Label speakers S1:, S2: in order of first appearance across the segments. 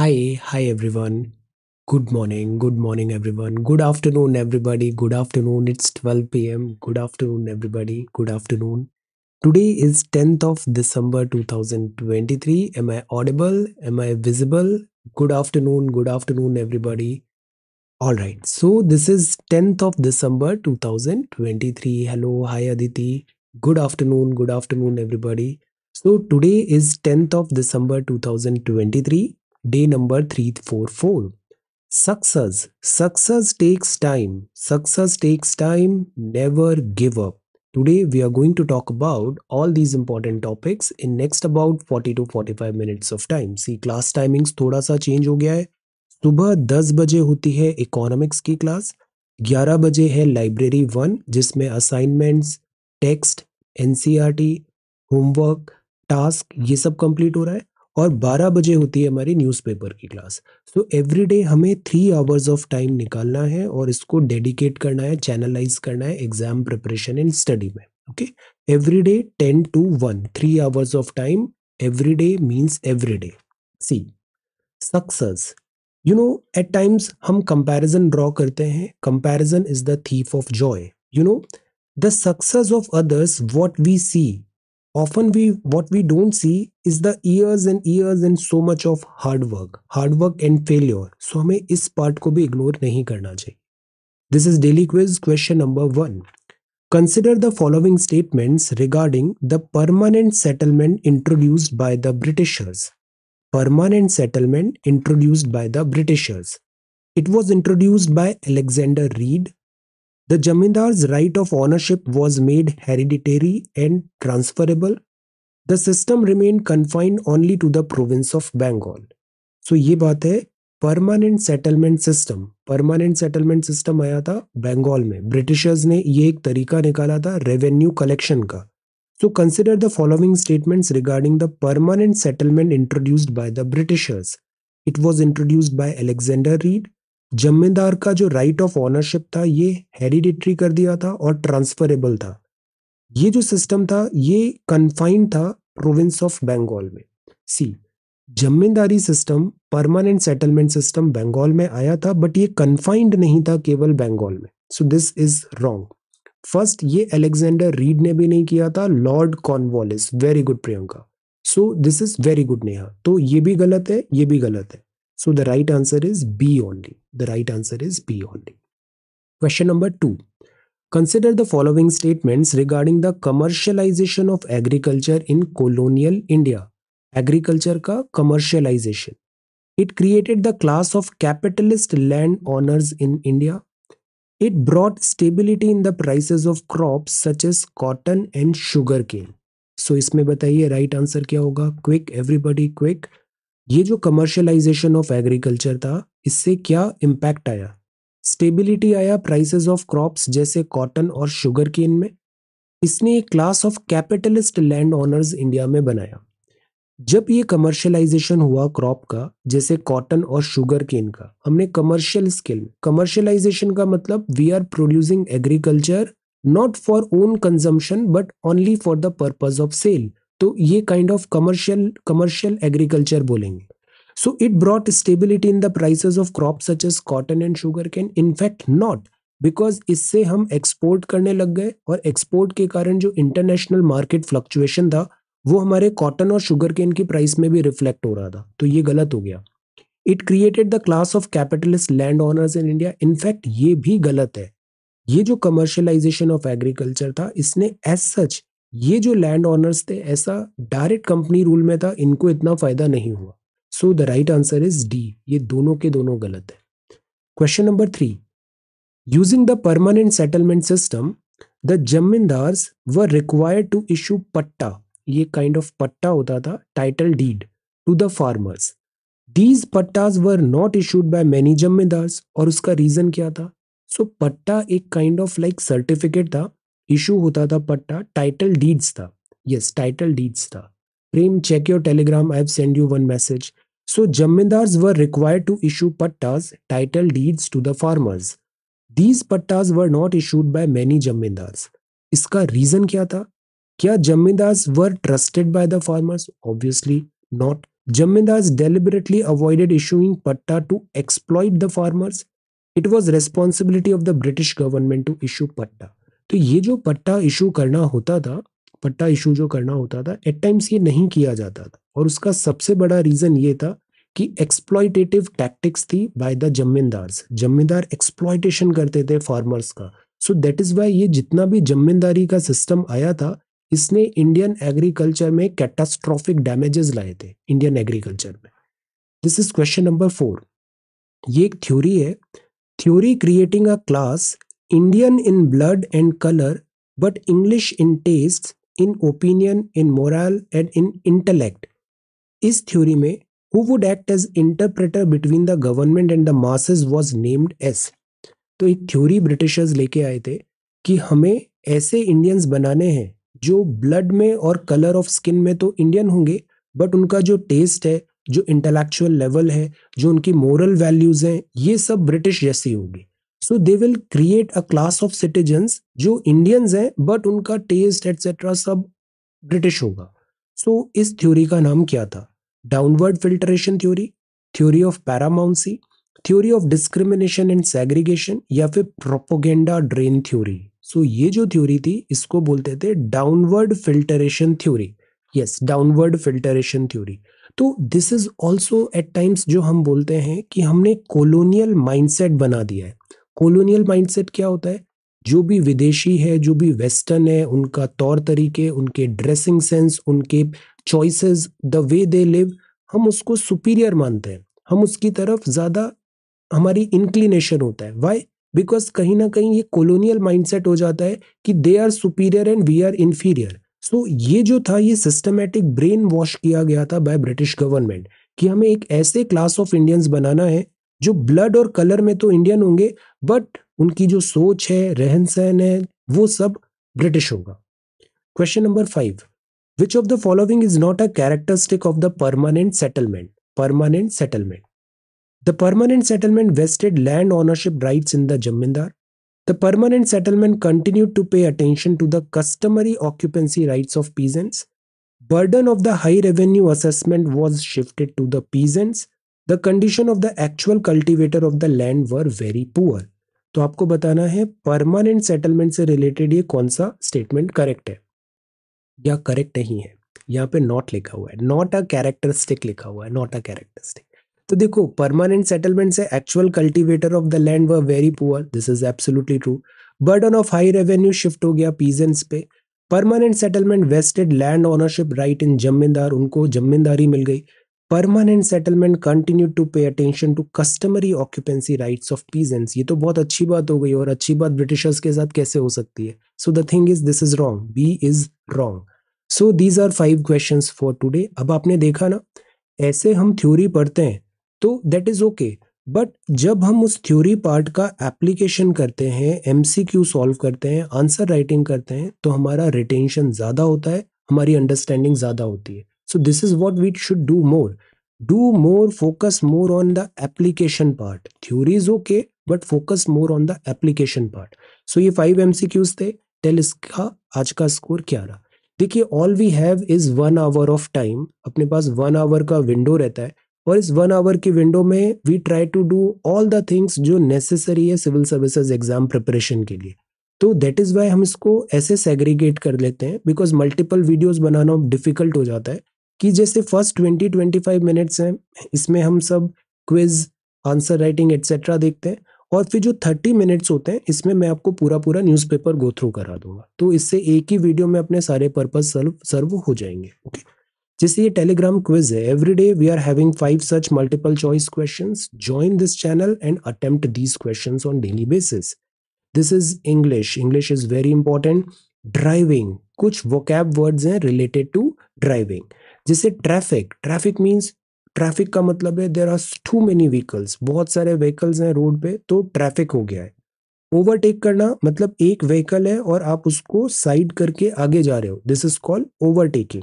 S1: Hi, hi everyone. Good morning, good morning everyone. Good afternoon everybody. Good afternoon. It's 12 pm. Good afternoon everybody. Good afternoon. Today is 10th of December 2023. Am I audible? Am I visible? Good afternoon, good afternoon everybody. All right. So this is 10th of December 2023. Hello, hi Aditi. Good afternoon, good afternoon everybody. So today is 10th of December 2023 day number three four four success success takes time success takes time never give up today we are going to talk about all these important topics in next about forty two forty five minutes of time see class timing थोड़ा सा change हो गया है सुबह दस बजे होती है इकोनॉमिक्स की क्लास ग्यारह बजे है लाइब्रेरी वन जिसमें assignments text NCERT homework task ये सब कंप्लीट हो रहा है और 12 बजे होती है हमारी न्यूज़पेपर की क्लास सो एवरी डे हमें थ्री आवर्स ऑफ टाइम निकालना है और इसको डेडिकेट करना है चैनलाइज करना है एग्जाम प्रिपरेशन एंड स्टडी में okay every day ten to one three hours of time every day means every day see success you know at times हम कंपैरिजन ड्रॉ करते हैं comparison is the thief of joy you know the success of others what we see often we what we don't see is the years and years and so much of hard work hard work and failure so हमें इस part को भी ignore नहीं करना चाहिए this is daily quiz question Consider the following statements regarding the permanent settlement introduced by the Britishers. Permanent settlement introduced by the Britishers. It was introduced by Alexander Reed, The Jamindar's right of ownership was made hereditary and transferable. The system remained confined only to the province of Bengal. So ये बात है permanent settlement system permanent settlement system आया था बंगाल में Britishers ने ये एक तरीका निकाला था रेवेन्यू कलेक्शन का So consider the following statements regarding the permanent settlement introduced by the Britishers. It was introduced by Alexander Reed, जमींदार का जो राइट ऑफ ऑनरशिप था ये हेरिडिटरी कर दिया था और ट्रांसफरेबल था ये जो सिस्टम था ये कन्फाइंड था प्रोविंस ऑफ बंगाल में see zamindari system permanent settlement system Bengal में आया था बट ये कन्फाइंड नहीं था केवल बंगाल में so this is wrong first ये अलेक्जेंडर रीड ने भी नहीं किया था Lord Cornwallis very good Priyanka so this is very good Neha तो ये भी गलत है ये भी गलत है So the right answer is B only. The right answer is B only. Question number two. Consider the following statements regarding the commercialization of agriculture in colonial India. Agriculture ka commercialization. It created the class of capitalist land owners in India. It brought stability in the prices of crops such as cotton and sugarcane. So इसमें बताइए right answer क्या होगा? Quick, everybody quick. ये जो commercialisation of agriculture था इससे क्या impact आया स्टेबिलिटी आया प्राइसेस ऑफ क्रॉप्स जैसे कॉटन और शुगर केन में इसने एक class of capitalist land owners India में बनाया जब ये कमर्शलाइजेशन हुआ क्रॉप का जैसे कॉटन और शुगर केन का हमने कमर्शियल स्केल कमर्शलाइजेशन का मतलब we are producing agriculture not for own consumption but only for the purpose of sale तो ये kind of commercial commercial agriculture बोलेंगे so it brought stability in the prices of crop such as cotton and sugar cane in fact not because इससे हम export करने लग गए और export के कारण जो इंटरनेशनल मार्केट फ्लक्चुएशन था वो हमारे कॉटन और शुगर केन की प्राइस में भी रिफ्लेक्ट हो रहा था तो ये गलत हो गया it created the class of capitalist land owners in India in fact ये भी गलत है ये जो कमर्शलाइजेशन ऑफ एग्रीकल्चर था इसने एज सच ये जो लैंड ऑनर्स थे ऐसा डायरेक्ट कंपनी रूल में था इनको इतना फायदा नहीं हुआ so the right answer is D ये दोनों के दोनों गलत है question number three using the permanent settlement system the zamindars were required to issue पट्टा ये काइंड ऑफ पट्टा होता था title deed to the farmers these pattas were not issued by many zamindars और उसका रीजन क्या था सो so, पट्टा एक काइंड ऑफ लाइक सर्टिफिकेट था इशू होता था पट्टा टाइटल डीड्स था यस टाइटल डीड्स था Prem check your Telegram I have send you one message so zamindars were required to issue pattas title deeds to the farmers these pattas were not issued by many zamindars इसका reason क्या था क्या zamindars were trusted by the farmers obviously not zamindars deliberately avoided issuing patta to exploit the farmers it was responsibility of the British government to issue patta तो ये जो पट्टा issue करना होता था पट्टा इशू जो करना होता था एट टाइम्स ये नहीं किया जाता था और उसका सबसे बड़ा रीज़न ये था कि एक्सप्लॉयटेटिव टैक्टिक्स थी by the zamindars zamindar exploitation करते थे फार्मर्स का सो दैट इज़ वाई ये जितना भी जमींदारी का सिस्टम आया था इसने इंडियन एग्रीकल्चर में कैटास्ट्रॉफिक डैमेजेस लाए थे इंडियन एग्रीकल्चर में this is question number four ये एक थ्योरी है theory creating a class Indian in blood and colour but English in taste in opinion in moral and in intellect इस theory में who would act as interpreter between the government and the masses was named as तो एक theory Britishers लेके आए थे कि हमें ऐसे इंडियंस बनाने हैं जो ब्लड में और कलर ऑफ स्किन में तो इंडियन होंगे बट उनका जो टेस्ट है जो इंटेलेक्चुअल लेवल है जो उनकी मोरल वैल्यूज़ हैं ये सब ब्रिटिश जैसी होगी so they will create a class of citizen जो इंडियंस हैं बट उनका टेस्ट एटसेट्रा सब ब्रिटिश होगा सो so, इस थ्योरी का नाम क्या था downward filtration theory theory of paramountcy theory of discrimination and segregation या फिर प्रोपोगेंडा ड्रेन थ्योरी सो ये जो थ्योरी थी इसको बोलते थे downward filtration theory yes downward filtration theory तो this is also at times जो हम बोलते हैं कि हमने कोलोनियल माइंडसेट बना दिया है कॉलोनियल माइंडसेट क्या होता है जो भी विदेशी है जो भी वेस्टर्न है उनका तौर तरीके उनके ड्रेसिंग सेंस उनके choices the way they live हम उसको सुपीरियर मानते हैं हम उसकी तरफ ज़्यादा हमारी इंक्लिनेशन होता है वाई बिकॉज कहीं ना कहीं ये कॉलोनियल माइंडसेट हो जाता है कि they are superior and we are inferior so ये जो था ये सिस्टमेटिक ब्रेन वॉश किया गया था बाय ब्रिटिश गवर्नमेंट कि हमें एक ऐसे क्लास ऑफ इंडियंस बनाना है जो ब्लड और कलर में तो इंडियन होंगे बट उनकी जो सोच है रहन सहन है वो सब ब्रिटिश होगा question number five which of the following is not a characteristic of the permanent settlement permanent settlement the permanent settlement vested land ownership right in the zamindar the permanent settlement continue to pay attention to the customary occupancy right of peasants burden of the high revenue assessment was shifted to the peasants the condition of the actual cultivator of the land were very poor तो आपको बताना है permanent settlement से related ये कौन सा statement correct है या करेक्ट नहीं है यहाँ पे नॉट लिखा हुआ है नॉट अ कैरेक्टरिस्टिक लिखा हुआ है नॉट अ कैरेक्टरिस्टिक तो देखो परमानेंट सेटलमेंट से actual cultivator of the land were very poor this is absolutely true burden of high revenue shift हो गया पीजेंट्स पे permanent settlement vested land ownership right in zamindar उनको जमींदारी मिल गई permanent settlement continue to pay attention to customary occupancy rights of peasants ये तो बहुत अच्छी बात हो गई और अच्छी बात ब्रिटिशर्स के साथ कैसे हो सकती है so the thing is this is wrong B is wrong so these are five question for today अब आपने देखा ना ऐसे हम थ्योरी पढ़ते हैं तो दैट इज ओके बट जब हम उस थ्योरी पार्ट का एप्लीकेशन करते हैं एम सी क्यू सॉल्व करते हैं आंसर राइटिंग करते हैं तो हमारा रिटेंशन ज़्यादा होता है हमारी अंडरस्टैंडिंग ज़्यादा होती है So this is what we should do more. Do more, focus more on the application part. Theory is okay, but focus more on the application part. So ये फाइव एम सी क्यूज थे tell इसका आज का score क्या रहा देखिए all we have is one hour of time अपने पास वन आवर का विंडो रहता है और इस वन आवर की विंडो में we try to do all the things जो नेसेसरी है सिविल सर्विसेज एग्जाम प्रिपरेशन के लिए तो दैट इज़ वाई हम इसको ऐसे सेग्रीगेट कर लेते हैं बिकॉज मल्टीपल वीडियोस बनाना डिफिकल्ट हो जाता है कि जैसे first twenty twenty five minutes हैं इसमें हम सब क्विज आंसर राइटिंग एट्सेट्रा देखते हैं और फिर जो थर्टी मिनट्स होते हैं इसमें मैं आपको पूरा पूरा न्यूज़पेपर गो थ्रू करा दूंगा तो इससे एक ही वीडियो में अपने सारे पर्पज सर्व सर्व हो जाएंगे ओके जैसे ये टेलीग्राम क्विज है every day we are having five such multiple choice question join this channel and attempt these question on daily basis this is English English is very important driving कुछ vocab words हैं related to driving जैसे traffic traffic means traffic का मतलब है there are too many vehicles बहुत सारे vehicles हैं road पे तो ट्रैफिक हो गया है ओवरटेक करना मतलब एक व्हीकल है और आप उसको साइड करके आगे जा रहे हो this is called overtaking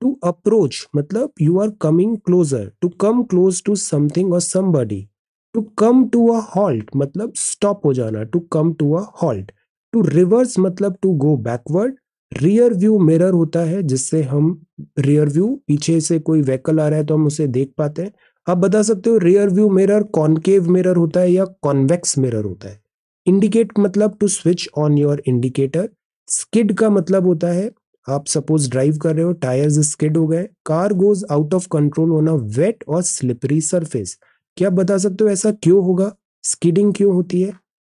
S1: to approach मतलब you are coming closer to come close to something और somebody to come to a halt मतलब स्टॉप हो जाना to come to a halt to reverse मतलब to go backward rear view mirror होता है जिससे हम रियर व्यू पीछे से कोई व्हीकल आ रहा है तो हम उसे देख पाते हैं आप बता सकते हो rear view mirror concave mirror होता है या कॉन्वेक्स मिरर होता है इंडिकेट मतलब to switch on your indicator skid का मतलब होता है आप सपोज ड्राइव कर रहे हो टायर्स स्किड हो गए car goes out of control होना वेट और स्लिपरी सरफेस क्या बता सकते हो ऐसा क्यों होगा स्किडिंग क्यों होती है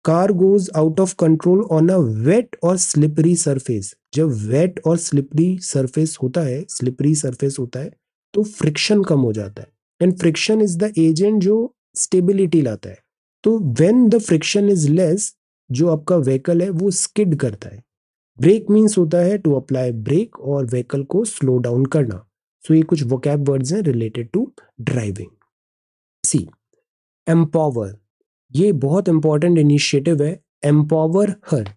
S1: car goes out of control on a wet और स्लिपरी सरफेस जब वेट और स्लिपरी सरफेस होता है स्लिपरी सरफेस होता है तो फ्रिक्शन कम हो जाता है and friction is the agent जो स्टेबिलिटी लाता है तो when the friction is less जो आपका व्हीकल है वो स्किड करता है ब्रेक मीन्स होता है टू अप्लाई ब्रेक और व्हीकल को स्लो डाउन करना सो so ये कुछ वोकैब वर्ड्स हैं related to driving see empower ये बहुत इंपॉर्टेंट इनिशिएटिव है एम्पावर हर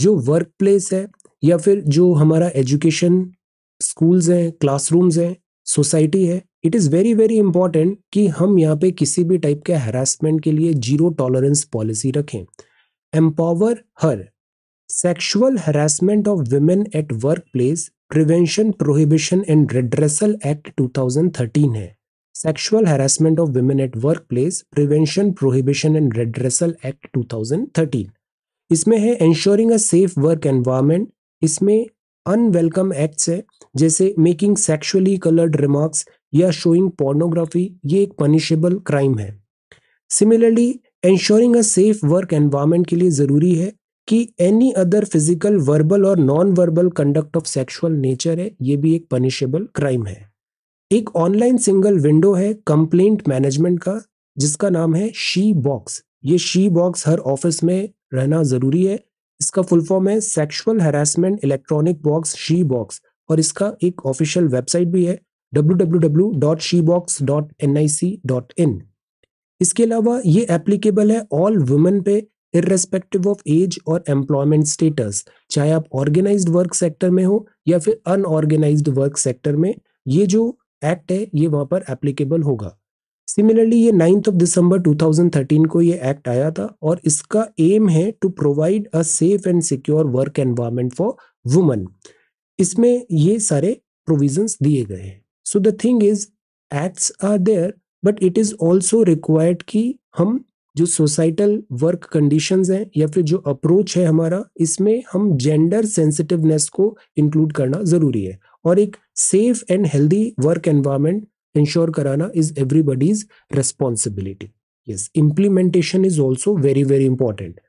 S1: जो वर्क प्लेस है या फिर जो हमारा एजुकेशन स्कूल्स हैं क्लासरूम्स हैं सोसाइटी है it is very very important कि हम यहाँ पे किसी भी टाइप के हरासमेंट के लिए जीरो टॉलरेंस पॉलिसी रखें empower her sexual harassment of women at work place prevention prohibition and redressal act 2013 है harassment of women at work place prevention prohibition and redressal act 2013 इसमें है ensuring a safe work environment इसमें unwelcome acts है जैसे making sexually coloured remarks या showing pornography ये एक punishable crime है similarly ensuring a safe work environment के लिए ज़रूरी है कि एनी अदर फिजिकल वर्बल और non verbal conduct of sexual nature है ये भी एक पनिशेबल क्राइम है एक ऑनलाइन सिंगल विंडो है कंप्लेंट मैनेजमेंट का जिसका नाम है शी बॉक्स ये शी बॉक्स हर ऑफिस में रहना ज़रूरी है इसका फुल फॉर्म है sexual harassment electronic box she box और इसका एक ऑफिशियल वेबसाइट भी है www.shebox.nic.in इसके अलावा ये एप्लीकेबल है ऑल वुमेन पे इरेस्पेक्टिव ऑफ एज और एम्प्लॉयमेंट स्टेटस चाहे आप ऑर्गेनाइज्ड वर्क सेक्टर में हो या फिर अनऑर्गेनाइज्ड वर्क सेक्टर में ये जो एक्ट है ये वहाँ पर एप्लीकेबल होगा सिमिलरली ये नाइन्थ ऑफ दिसंबर 2013 को ये एक्ट आया था और इसका एम है to provide a safe and secure work environment for woman इसमें ये सारे प्रोविजंस दिए गए हैं so the thing is acts are there but it is also required कि हम जो सोसाइटल वर्क कंडीशंस हैं या फिर जो अप्रोच है हमारा इसमें हम जेंडर सेंसिटिवनेस को इंक्लूड करना ज़रूरी है और एक safe and healthy work environment ensure कराना is everybody's responsibility yes implementation is also very very important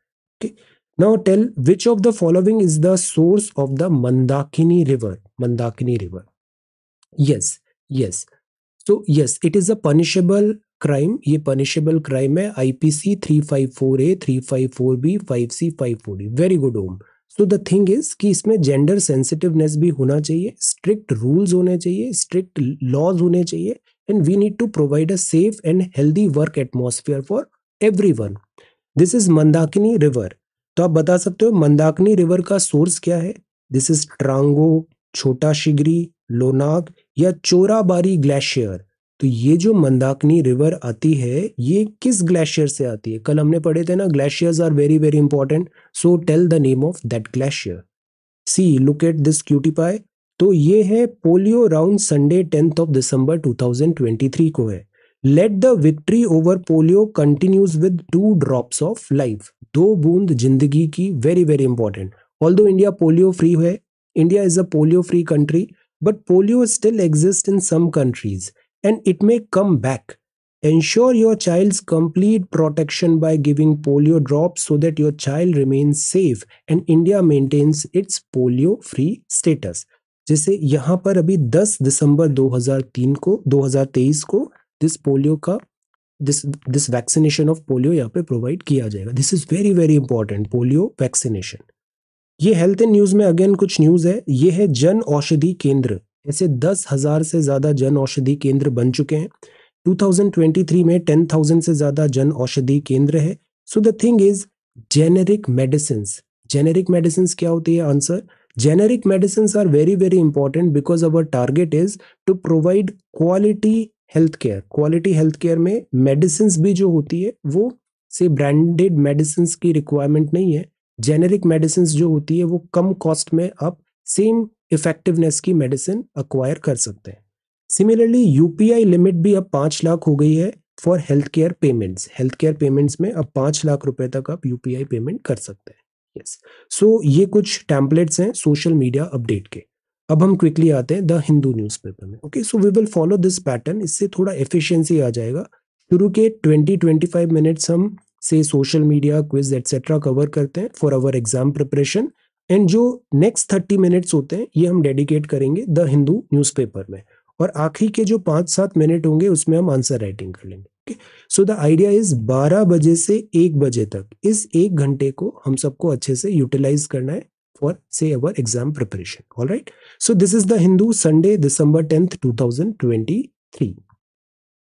S1: now tell which of the following is the source of the Mandakini river Mandakini river yes yes so yes it is a punishable crime ये punishable crime है IPC three five four A three five four B five C five four D very good Om so the thing is कि इसमें gender sensitiveness भी होना चाहिए strict rules होने चाहिए strict laws होने चाहिए and we need to provide a safe and healthy work atmosphere for everyone this is Mandakini river तो आप बता सकते हो मंदाकिनी रिवर का सोर्स क्या है दिस इज ट्रांगो छोटा शिगरी लोनाग या चोराबारी ग्लेशियर तो ये जो मंदाकिनी रिवर आती है ये किस ग्लेशियर से आती है कल हमने पढ़े थे ना glaciers are very very important so tell the name of that glacier see look at this cutie pie तो ये है polio round Sunday tenth of December 2023 को है let the victory over polio continues with two drops of life दो बूंद जिंदगी की very very important although India polio free है India is a polio free country but polio still exist in some countries and it may come back. Ensure your child's complete protection by giving polio drops so that your child remains safe and India maintains its polio free status. जैसे यहाँ पर अभी 10 दिसंबर 2003 को 2023 को this polio का this this vaccination of polio यहाँ पे provide किया जाएगा this is very very important polio vaccination ये हेल्थ एंड न्यूज़ में अगेन कुछ न्यूज़ है ये है जन औषधि केंद्र ऐसे दस हजार से ज्यादा जन औषधि केंद्र बन चुके हैं 2023 में 10,000 से ज्यादा जन औषधि केंद्र है so the thing is generic medicine generic medicine क्या होती है answer generic medicine are very very important because our target is to provide quality health care quality health care में मेडिसिन भी जो होती है वो से ब्रांडेड मेडिसिन की रिक्वायरमेंट नहीं है जेनेरिक मेडिसिन जो होती है वो कम कॉस्ट में आप सेम इफेक्टिवनेस की मेडिसिन अक्वायर कर सकते हैं सिमिलरली यूपीआई लिमिट भी अब पाँच लाख हो गई है for health care payments health care payments में अब पाँच लाख रुपए तक आप यूपीआई पेमेंट कर सकते हैं यस सो ये कुछ टैंपलेट्स हैं सोशल मीडिया अपडेट के अब हम क्विकली आते हैं द हिंदू न्यूज़पेपर में okay so we will follow this pattern इससे थोड़ा एफिशिएंसी आ जाएगा शुरू के 20-25 मिनट्स हम से social media quiz etcetera cover करते हैं for our exam preparation and जो नेक्स्ट थर्टी मिनट्स होते हैं ये हम डेडिकेट करेंगे द हिंदू न्यूज़पेपर में और आखिरी के जो पाँच सात मिनट होंगे उसमें हम आंसर राइटिंग कर लेंगे okay so the idea is बारह बजे से एक बजे तक इस एक घंटे को हम सबको अच्छे से यूटिलाइज करना है फॉर से our exam preparation all right so this is the Hindu Sunday December tenth two thousand twenty three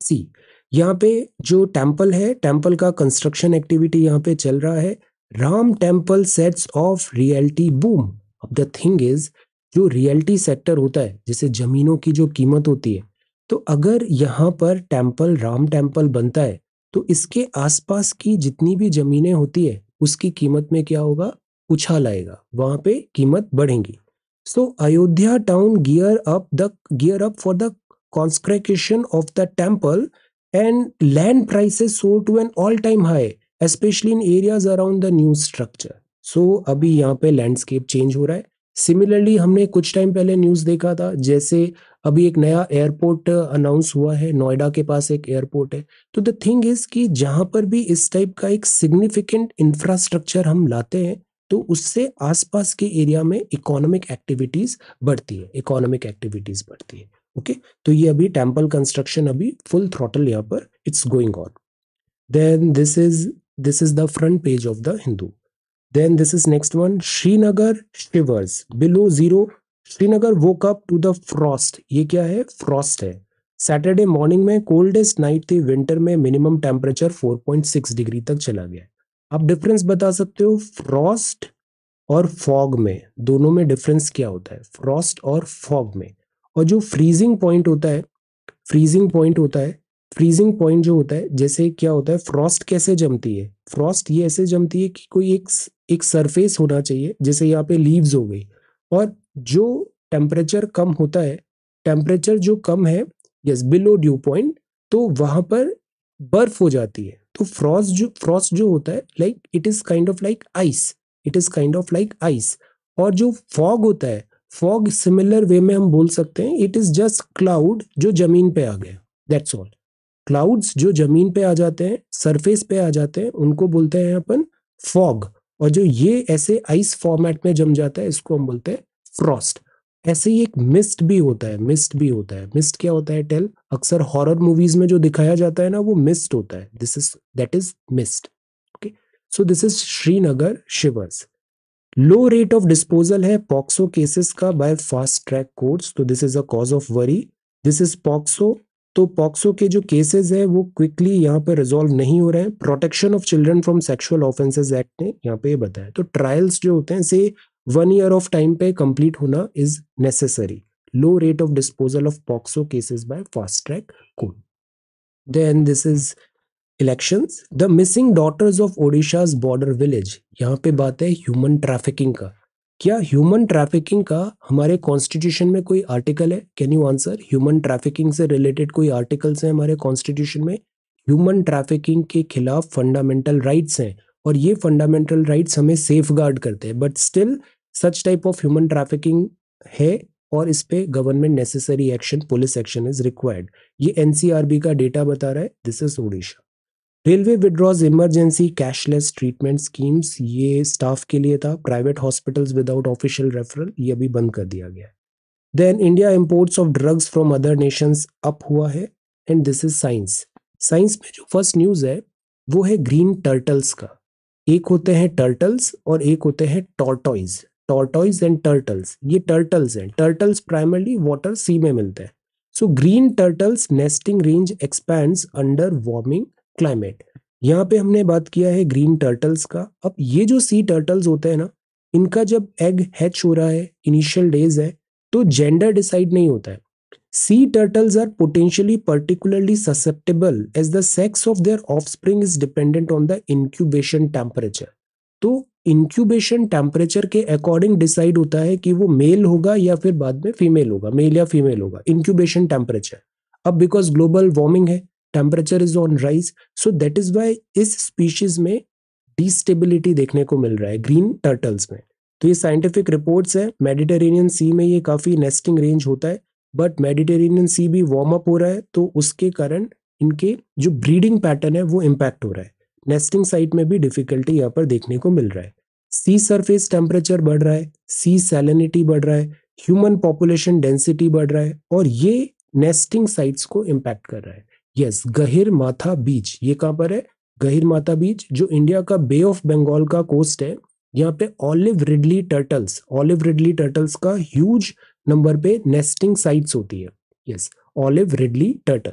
S1: see यहाँ पे जो टेम्पल है टेम्पल का कंस्ट्रक्शन एक्टिविटी यहाँ पे चल रहा है Ram temple sets off reality boom अब द थिंग इज जो रियलिटी सेक्टर होता है जैसे जमीनों की जो कीमत होती है तो अगर यहाँ पर टेम्पल राम टेम्पल बनता है तो इसके आसपास की जितनी भी जमीनें होती है उसकी कीमत में क्या होगा उछाल आएगा वहां पे कीमत बढ़ेगी so Ayodhya town gear up the gear up for the consecration of the temple and land prices so to an all time high especially in areas around the new structure so अभी यहाँ पे लैंडस्केप चेंज हो रहा है similarly हमने कुछ time पहले news देखा था जैसे अभी एक नया एयरपोर्ट अनाउंस uh, हुआ है नोएडा के पास एक एयरपोर्ट है तो द थिंग इज कि जहाँ पर भी इस टाइप का एक सिग्निफिकेंट इंफ्रास्ट्रक्चर हम लाते हैं तो उससे आसपास के एरिया में इकोनॉमिक एक्टिविटीज़ बढ़ती है इकोनॉमिक एक्टिविटीज़ बढ़ती है ओके okay? तो ये अभी टेम्पल कंस्ट्रक्शन अभी फुल थ्रॉटल यहाँ पर it's going on then this is This is the front page of the Hindu. Then this is next one. Srinagar shivers below zero. Srinagar woke up to the frost. ये क्या है Frost है Saturday morning में coldest night थी winter में minimum temperature 4.6 degree तक चला गया आप डिफरेंस बता सकते हो फ्रॉस्ट और फॉग में दोनों में डिफरेंस क्या होता है फ्रॉस्ट और फॉग में और जो फ्रीजिंग पॉइंट होता है फ्रीजिंग पॉइंट होता है फ्रीजिंग पॉइंट जो होता है जैसे क्या होता है फ्रॉस्ट कैसे जमती है फ्रॉस्ट ये ऐसे जमती है कि कोई एक एक सरफेस होना चाहिए जैसे यहाँ पे लीव्स हो गई और जो टेम्परेचर कम होता है टेम्परेचर जो कम है यस बिलो ड्यू पॉइंट तो वहां पर बर्फ हो जाती है तो फ्रॉस्ट जो फ्रॉस्ट जो होता है like it is kind of like ice it is kind of like ice और जो फॉग होता है फॉग सिमिलर वे में हम बोल सकते हैं इट इज़ जस्ट क्लाउड जो जमीन पे आ गया दैट्स ऑल क्लाउड्स जो जमीन पे आ जाते हैं सरफेस पे आ जाते हैं उनको बोलते हैं अपन फॉग और जो ये ऐसे आइस फॉर्मेट में जम जाता है इसको हम बोलते हैं फ्रॉस्ट ऐसे ही एक मिस्ट भी होता है मिस्ट भी होता है मिस्ट क्या होता है टेल अक्सर हॉरर मूवीज में जो दिखाया जाता है ना वो मिस्ट होता है this is that is mist okay so this is Srinagar shivers low rate of disposal है पॉक्सो केसेस का बाय फास्ट ट्रैक कोर्ट्स तो this is a cause of worry this is POCSO तो पॉक्सो के जो cases है वो quickly यहाँ पर रिजोल्व नहीं हो रहे हैं protection of children from sexual offences act ने यहाँ पे बताया तो ट्रायल्स जो होते हैं से वन ईयर ऑफ टाइम पे कंप्लीट होना is necessary low rate of disposal of POCSO cases by fast track court then this is elections the missing daughters of Odisha's border village यहाँ पे बात है ह्यूमन ट्रैफिकिंग का क्या ह्यूमन ट्रैफिकिंग का हमारे कॉन्स्टिट्यूशन में कोई आर्टिकल है can you answer human trafficking से रिलेटेड कोई आर्टिकल्स हैं हमारे कॉन्स्टिट्यूशन में ह्यूमन ट्रैफिकिंग के खिलाफ फंडामेंटल राइट्स हैं और ये फंडामेंटल राइट्स हमें सेफ गार्ड करते हैं but still such type of human trafficking है और इस पे government necessary action police action is required ये एनसीआरबी का डेटा बता रहा है this is Odisha railway withdraws emergency cashless treatment schemes ये स्टाफ के लिए था private hospitals without official referral ये अभी बंद कर दिया गया है then India imports of drugs from other Nations up हुआ है and this is science science में जो फर्स्ट न्यूज़ है वो है ग्रीन टर्टल्स का एक होते हैं टर्टल्स और एक होते हैं टॉर्टॉइज टॉर्टॉइज एंड टर्टल्स ये टर्टल्स हैं टर्टल्स प्राइमरली वाटर सी में मिलते हैं so green turtles nesting range expand under warming climate यहाँ पे हमने बात किया है ग्रीन टर्टल्स का अब ये जो सी टर्टल्स होते हैं ना इनका जब एग हैच हो रहा है इनिशियल डेज है तो जेंडर डिसाइड नहीं होता है sea turtles are potentially particularly susceptible as the sex of their offspring is dependent on the incubation temperature तो इंक्यूबेशन टेम्परेचर के अकॉर्डिंग डिसाइड होता है कि वो मेल होगा या फिर बाद में फीमेल होगा मेल या फीमेल होगा इंक्यूबेशन टेम्परेचर अब बिकॉज ग्लोबल वार्मिंग है temperature is on rise so that is why इस स्पीशीज में डिस्टेबिलिटी देखने को मिल रहा है ग्रीन टर्टल्स में तो ये साइंटिफिक रिपोर्ट्स है मेडिटेरेनियन सी में ये काफ़ी नेस्टिंग रेंज होता है बट मेडिटेरेनियन सी भी वार्म अप हो रहा है तो उसके कारण इनके जो ब्रीडिंग पैटर्न है वो इम्पैक्ट हो रहा है नेस्टिंग साइट में भी डिफिकल्टी यहाँ पर देखने को मिल रहा है सी सरफेस टेम्परेचर बढ़ रहा है सी सैलिनिटी बढ़ रहा है ह्यूमन पॉपुलेशन डेंसिटी बढ़ रहा है और ये नेस्टिंग साइट्स को इम्पैक्ट कर रहा है यस गहिर माथा बीच ये कहाँ पर है गहिर माथा बीच जो इंडिया का बे ऑफ बंगाल का कोस्ट है यहाँ पे olive ridley turtles olive ridley turtles का ह्यूज नंबर पे नेस्टिंग साइट्स होती है yes olive ridley turtle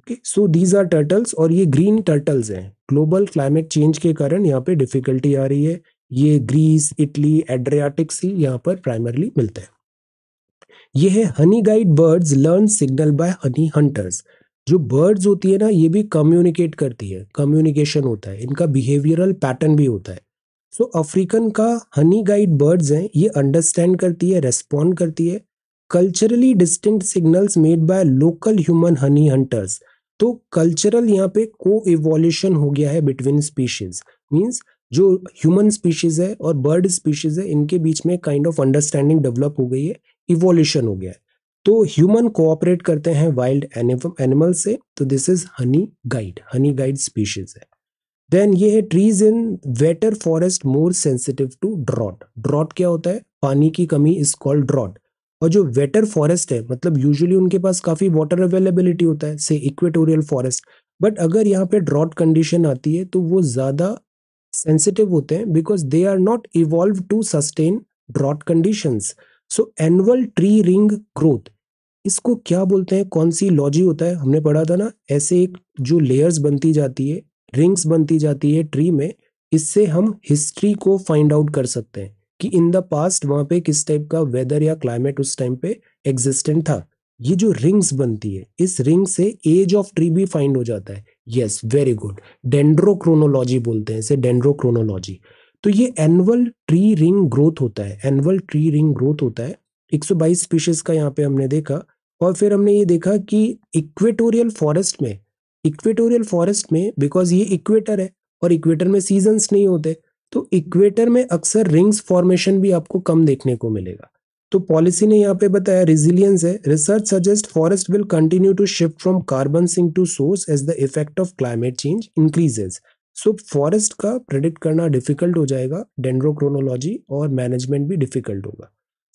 S1: okay so these are turtles और ये ग्रीन टर्टल्स हैं ग्लोबल क्लाइमेट चेंज के कारण यहाँ पे डिफिकल्टी आ रही है ये ग्रीस इटली एड्रियाटिक सी यहाँ पर प्राइमरली मिलते हैं ये है honey guide birds learn signal by honey hunters जो बर्ड्स होती है ना ये भी कम्युनिकेट करती है कम्युनिकेशन होता है इनका बिहेवियरल पैटर्न भी होता है सो so, अफ्रीकन का हनी गाइड बर्ड्स हैं ये अंडरस्टैंड करती है रेस्पॉन्ड करती है culturally distinct signals made by local human honey hunters तो कल्चरल यहाँ पे को इवोल्यूशन हो गया है बिटवीन स्पीशीज मीन्स जो ह्यूमन स्पीशीज है और बर्ड स्पीशीज है इनके बीच में काइंड ऑफ अंडरस्टैंडिंग डेवलप हो गई है इवोल्यूशन हो गया है तो ह्यूमन कोऑपरेट करते हैं वाइल्ड एनिमल से तो this is honey guide honey guide species है देन ये है trees in wetter forest more sensitive to drought drought क्या होता है पानी की कमी इज कॉल्ड ड्रॉट और जो वेटर फॉरेस्ट है मतलब यूजुअली उनके पास काफ़ी वाटर अवेलेबिलिटी होता है से इक्वेटोरियल फॉरेस्ट बट अगर यहाँ पे ड्रॉट कंडीशन आती है तो वो ज़्यादा सेंसिटिव होते हैं because they are not evolve to sustain drought conditions so annual tree ring growth इसको क्या बोलते हैं कौन सी लॉजी होता है हमने पढ़ा था ना ऐसे एक जो लेयर्स बनती जाती है रिंग्स बनती जाती है ट्री में इससे हम हिस्ट्री को फाइंड आउट कर सकते हैं कि इन द पास्ट वहां पे किस टाइप का वेदर या क्लाइमेट उस टाइम पे एग्जिस्टेंट था ये जो रिंग्स बनती है इस रिंग से एज ऑफ ट्री भी फाइंड हो जाता है यस वेरी गुड डेंड्रोक्रोनोलॉजी बोलते हैं इसे डेंड्रोक्रोनोलॉजी तो ये एनुअल ट्री रिंग ग्रोथ होता है एनुअल ट्री रिंग ग्रोथ होता है 122 स्पीशीज का यहाँ पे हमने देखा और फिर हमने ये देखा कि इक्वेटोरियल फॉरेस्ट में इक्वेटोरियल फॉरेस्ट में बिकॉज ये इक्वेटर है और इक्वेटर में सीजन्स नहीं होते तो इक्वेटर में अक्सर रिंग्स फॉर्मेशन भी आपको कम देखने को मिलेगा तो पॉलिसी ने यहाँ पे बताया रिजिलियंस है research suggest forest will continue to shift from carbon sink to source as the effect of climate change increases so forest का प्रेडिक्ट करना डिफिकल्ट हो जाएगा डेंड्रोक्रोनोलॉजी और मैनेजमेंट भी डिफिकल्ट होगा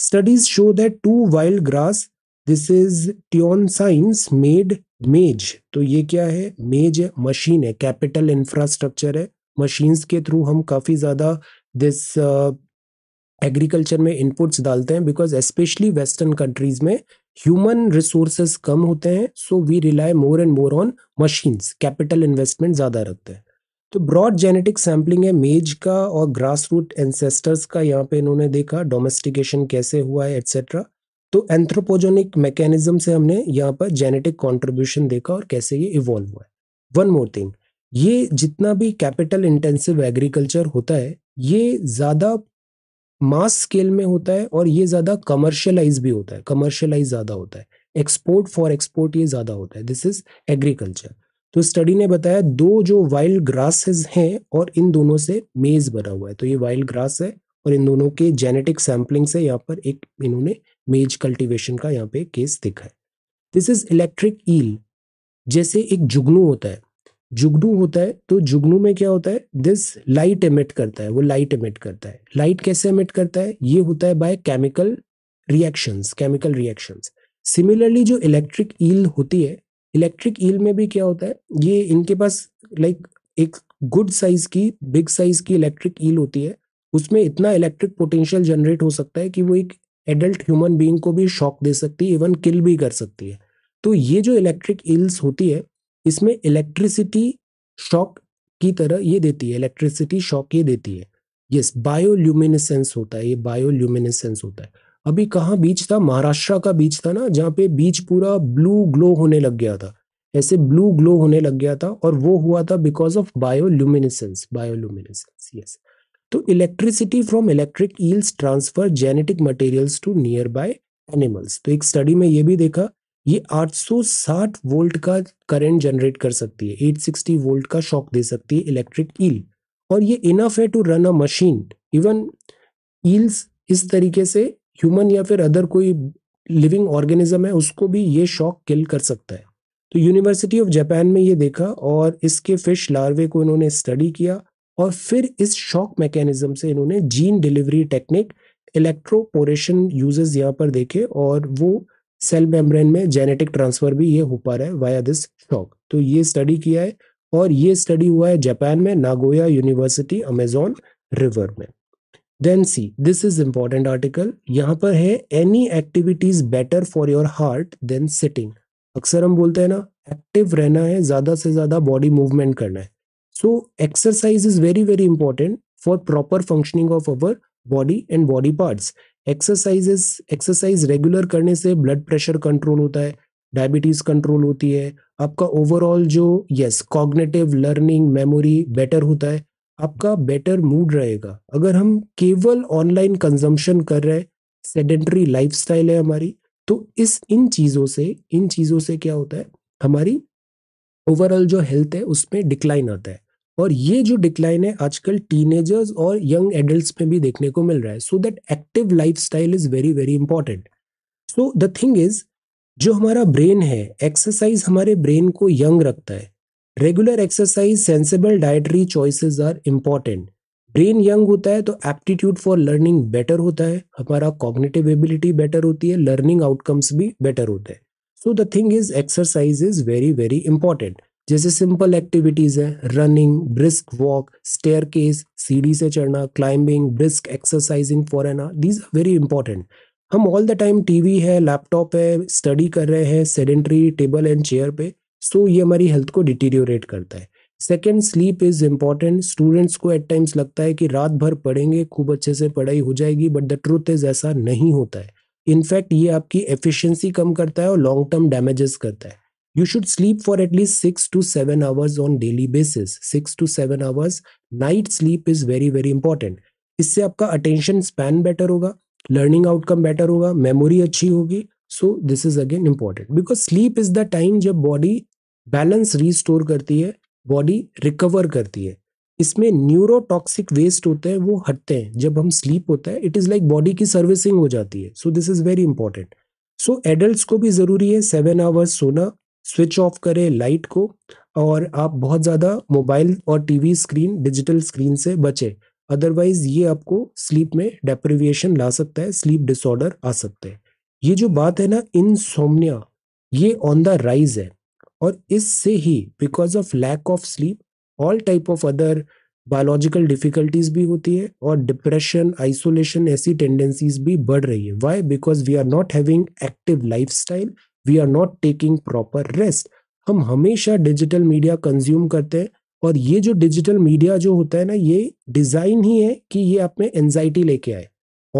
S1: studies show that to wild grass this is ट्योन science made maize तो ये क्या है मेज है मशीन है कैपिटल इंफ्रास्ट्रक्चर है मशीन्स के थ्रू हम काफ़ी ज़्यादा दिस एग्रीकल्चर में इनपुट्स डालते हैं बिकॉज एस्पेशली वेस्टर्न कंट्रीज में ह्यूमन रिसोर्सेस कम होते हैं so we rely more and more on machines capital investment ज़्यादा रखते हैं तो ब्रॉड जेनेटिक सैम्पलिंग है मेज का और ग्रास रूट एंसेस्टर्स का यहाँ पे इन्होंने देखा डोमेस्टिकेशन कैसे हुआ है एट्सेट्रा तो एंथ्रोपोजोनिक मैकेनिज्म से हमने यहाँ पर जेनेटिक कॉन्ट्रीब्यूशन देखा और कैसे ये इवॉल्व हुआ है वन मोर थिंग ये जितना भी कैपिटल इंटेंसिव एग्रीकल्चर होता है ये ज़्यादा मास स्केल में होता है और ये ज़्यादा कमर्शलाइज भी होता है कमर्शलाइज ज़्यादा होता है एक्सपोर्ट फॉर एक्सपोर्ट ये ज़्यादा होता है दिस इज एग्रीकल्चर तो स्टडी ने बताया दो जो वाइल्ड ग्रासेस हैं और इन दोनों से मेज बना हुआ है तो ये वाइल्ड ग्रास है और इन दोनों के जेनेटिक सैम्पलिंग से यहाँ पर एक इन्होंने मेज कल्टीवेशन का यहाँ पे केस दिखा है दिस इज इलेक्ट्रिक ईल जैसे एक जुगनू होता है जुगनू होता है तो जुगनू में क्या होता है दिस लाइट एमिट करता है वो लाइट एमिट करता है लाइट कैसे एमिट करता है ये होता है by chemical reactions chemical reactions similarly जो इलेक्ट्रिक ईल होती है इलेक्ट्रिक ईल में भी क्या होता है ये इनके पास लाइक एक गुड साइज की बिग साइज की इलेक्ट्रिक ईल होती है उसमें इतना इलेक्ट्रिक पोटेंशियल जनरेट हो सकता है कि वो एक एडल्ट ह्यूमन बीइंग को भी शॉक दे सकती है इवन किल भी कर सकती है तो ये जो इलेक्ट्रिक ईल्स होती है इसमें इलेक्ट्रिसिटी शॉक की तरह ये देती है इलेक्ट्रिसिटी शॉक ये देती है यस बायोल्यूमिनेसेंस होता है ये बायोल्यूमिनेसेंस होता है अभी कहाँ बीच था महाराष्ट्र का बीच था ना जहाँ पे बीच पूरा ब्लू ग्लो होने लग गया था ऐसे ब्लू ग्लो होने लग गया था और वो हुआ था because of bioluminescence bioluminescence yes तो electricity from electric eels transfer genetic materials to nearby animals तो एक स्टडी में ये भी देखा ये 860 वोल्ट का करंट जनरेट कर सकती है 860 वोल्ट का शॉक दे सकती है इलेक्ट्रिक ईल और ये इनफ है to run a machine even eels इस तरीके से ह्यूमन या फिर अदर कोई लिविंग ऑर्गेनिज्म है उसको भी ये शॉक किल कर सकता है तो यूनिवर्सिटी ऑफ जापान में ये देखा और इसके फिश लार्वे को इन्होंने स्टडी किया और फिर इस शॉक मैकेनिज्म से इन्होंने gene delivery technique electroporation uses यहाँ पर देखे और वो सेल मेम्ब्रेन में जेनेटिक ट्रांसफर भी ये हो पा रहा है वाया दिस शॉक तो ये स्टडी किया है और ये स्टडी हुआ है जापान में नागोया यूनिवर्सिटी अमेजोन रिवर में then see this is important article यहाँ पर है any activities better for your heart than sitting अक्सर हम बोलते हैं ना एक्टिव रहना है ज्यादा से ज्यादा बॉडी मूवमेंट करना है so exercise is very very important for proper functioning of our body and body parts exercises exercise regular करने से ब्लड प्रेशर कंट्रोल होता है डायबिटीज कंट्रोल होती है आपका ओवरऑल जो yes cognitive learning memory better होता है आपका बेटर मूड रहेगा अगर हम केवल ऑनलाइन कंजम्पशन कर रहे सेडेंटरी लाइफ है हमारी तो इस इन चीज़ों से इन चीज़ों से क्या होता है हमारी ओवरऑल जो हेल्थ है उसमें डिक्लाइन आता है और ये जो डिक्लाइन है आजकल टीनेजर्स और यंग एडल्ट में भी देखने को मिल रहा है so that active life is very very important so the thing is जो हमारा ब्रेन है एक्सरसाइज हमारे ब्रेन को यंग रखता है regular exercise sensible dietary choices are important brain young होता है तो एप्टीट्यूड फॉर लर्निंग बेटर होता है हमारा कॉग्निटिव एबिलिटी बेटर होती है लर्निंग आउटकम्स भी बेटर होते हैं so the thing is exercise is very very important जैसे सिंपल एक्टिविटीज़ है running brisk walk staircase सीढ़ी से चढ़ना क्लाइंबिंग ब्रिस्क एक्सरसाइजिंग फॉर एना दीज आर वेरी इंपॉर्टेंट हम ऑल द टाइम टीवी है लैपटॉप है स्टडी कर रहे हैं सेडेंट्री टेबल एंड चेयर पे सो ये हमारी हेल्थ को डिटेरियोरेट करता है second sleep is important students को एट टाइम्स लगता है कि रात भर पढ़ेंगे खूब अच्छे से पढ़ाई हो जाएगी बट द ट्रूथ इज ऐसा नहीं होता है इनफैक्ट ये आपकी एफिशिएंसी कम करता है और लॉन्ग टर्म डैमेजेस करता है you should sleep for at least six to seven hours on daily basis six to seven hours night sleep is very very important इससे आपका अटेंशन स्पैन बेटर होगा लर्निंग आउटकम बेटर होगा memory अच्छी होगी so this is again important because sleep is the time जब body balance restore करती है body recover करती है इसमें न्यूरोटॉक्सिक वेस्ट होते हैं वो हटते हैं जब हम स्लीप होता है इट इज़ लाइक बॉडी की सर्विसिंग हो जाती है so this is very important so adult को भी ज़रूरी है सेवन आवर्स सोना स्विच ऑफ करें लाइट को और आप बहुत ज़्यादा मोबाइल और टीवी स्क्रीन डिजिटल स्क्रीन से बचें अदरवाइज ये आपको स्लीप में डेप्रिविएशन ला सकता है स्लीप डिसऑर्डर आ सकते हैं ये जो बात है ना इन ये ऑन द राइज है और इससे ही because of lack of sleep all type of other biological difficulties भी होती है और डिप्रेशन आइसोलेशन ऐसी टेंडेंसीज भी बढ़ रही है why because we are not having active lifestyle we are not taking proper rest हम हमेशा डिजिटल मीडिया कंज्यूम करते हैं और ये जो डिजिटल मीडिया जो होता है ना ये डिज़ाइन ही है कि ये आप में एनजाइटी लेके आए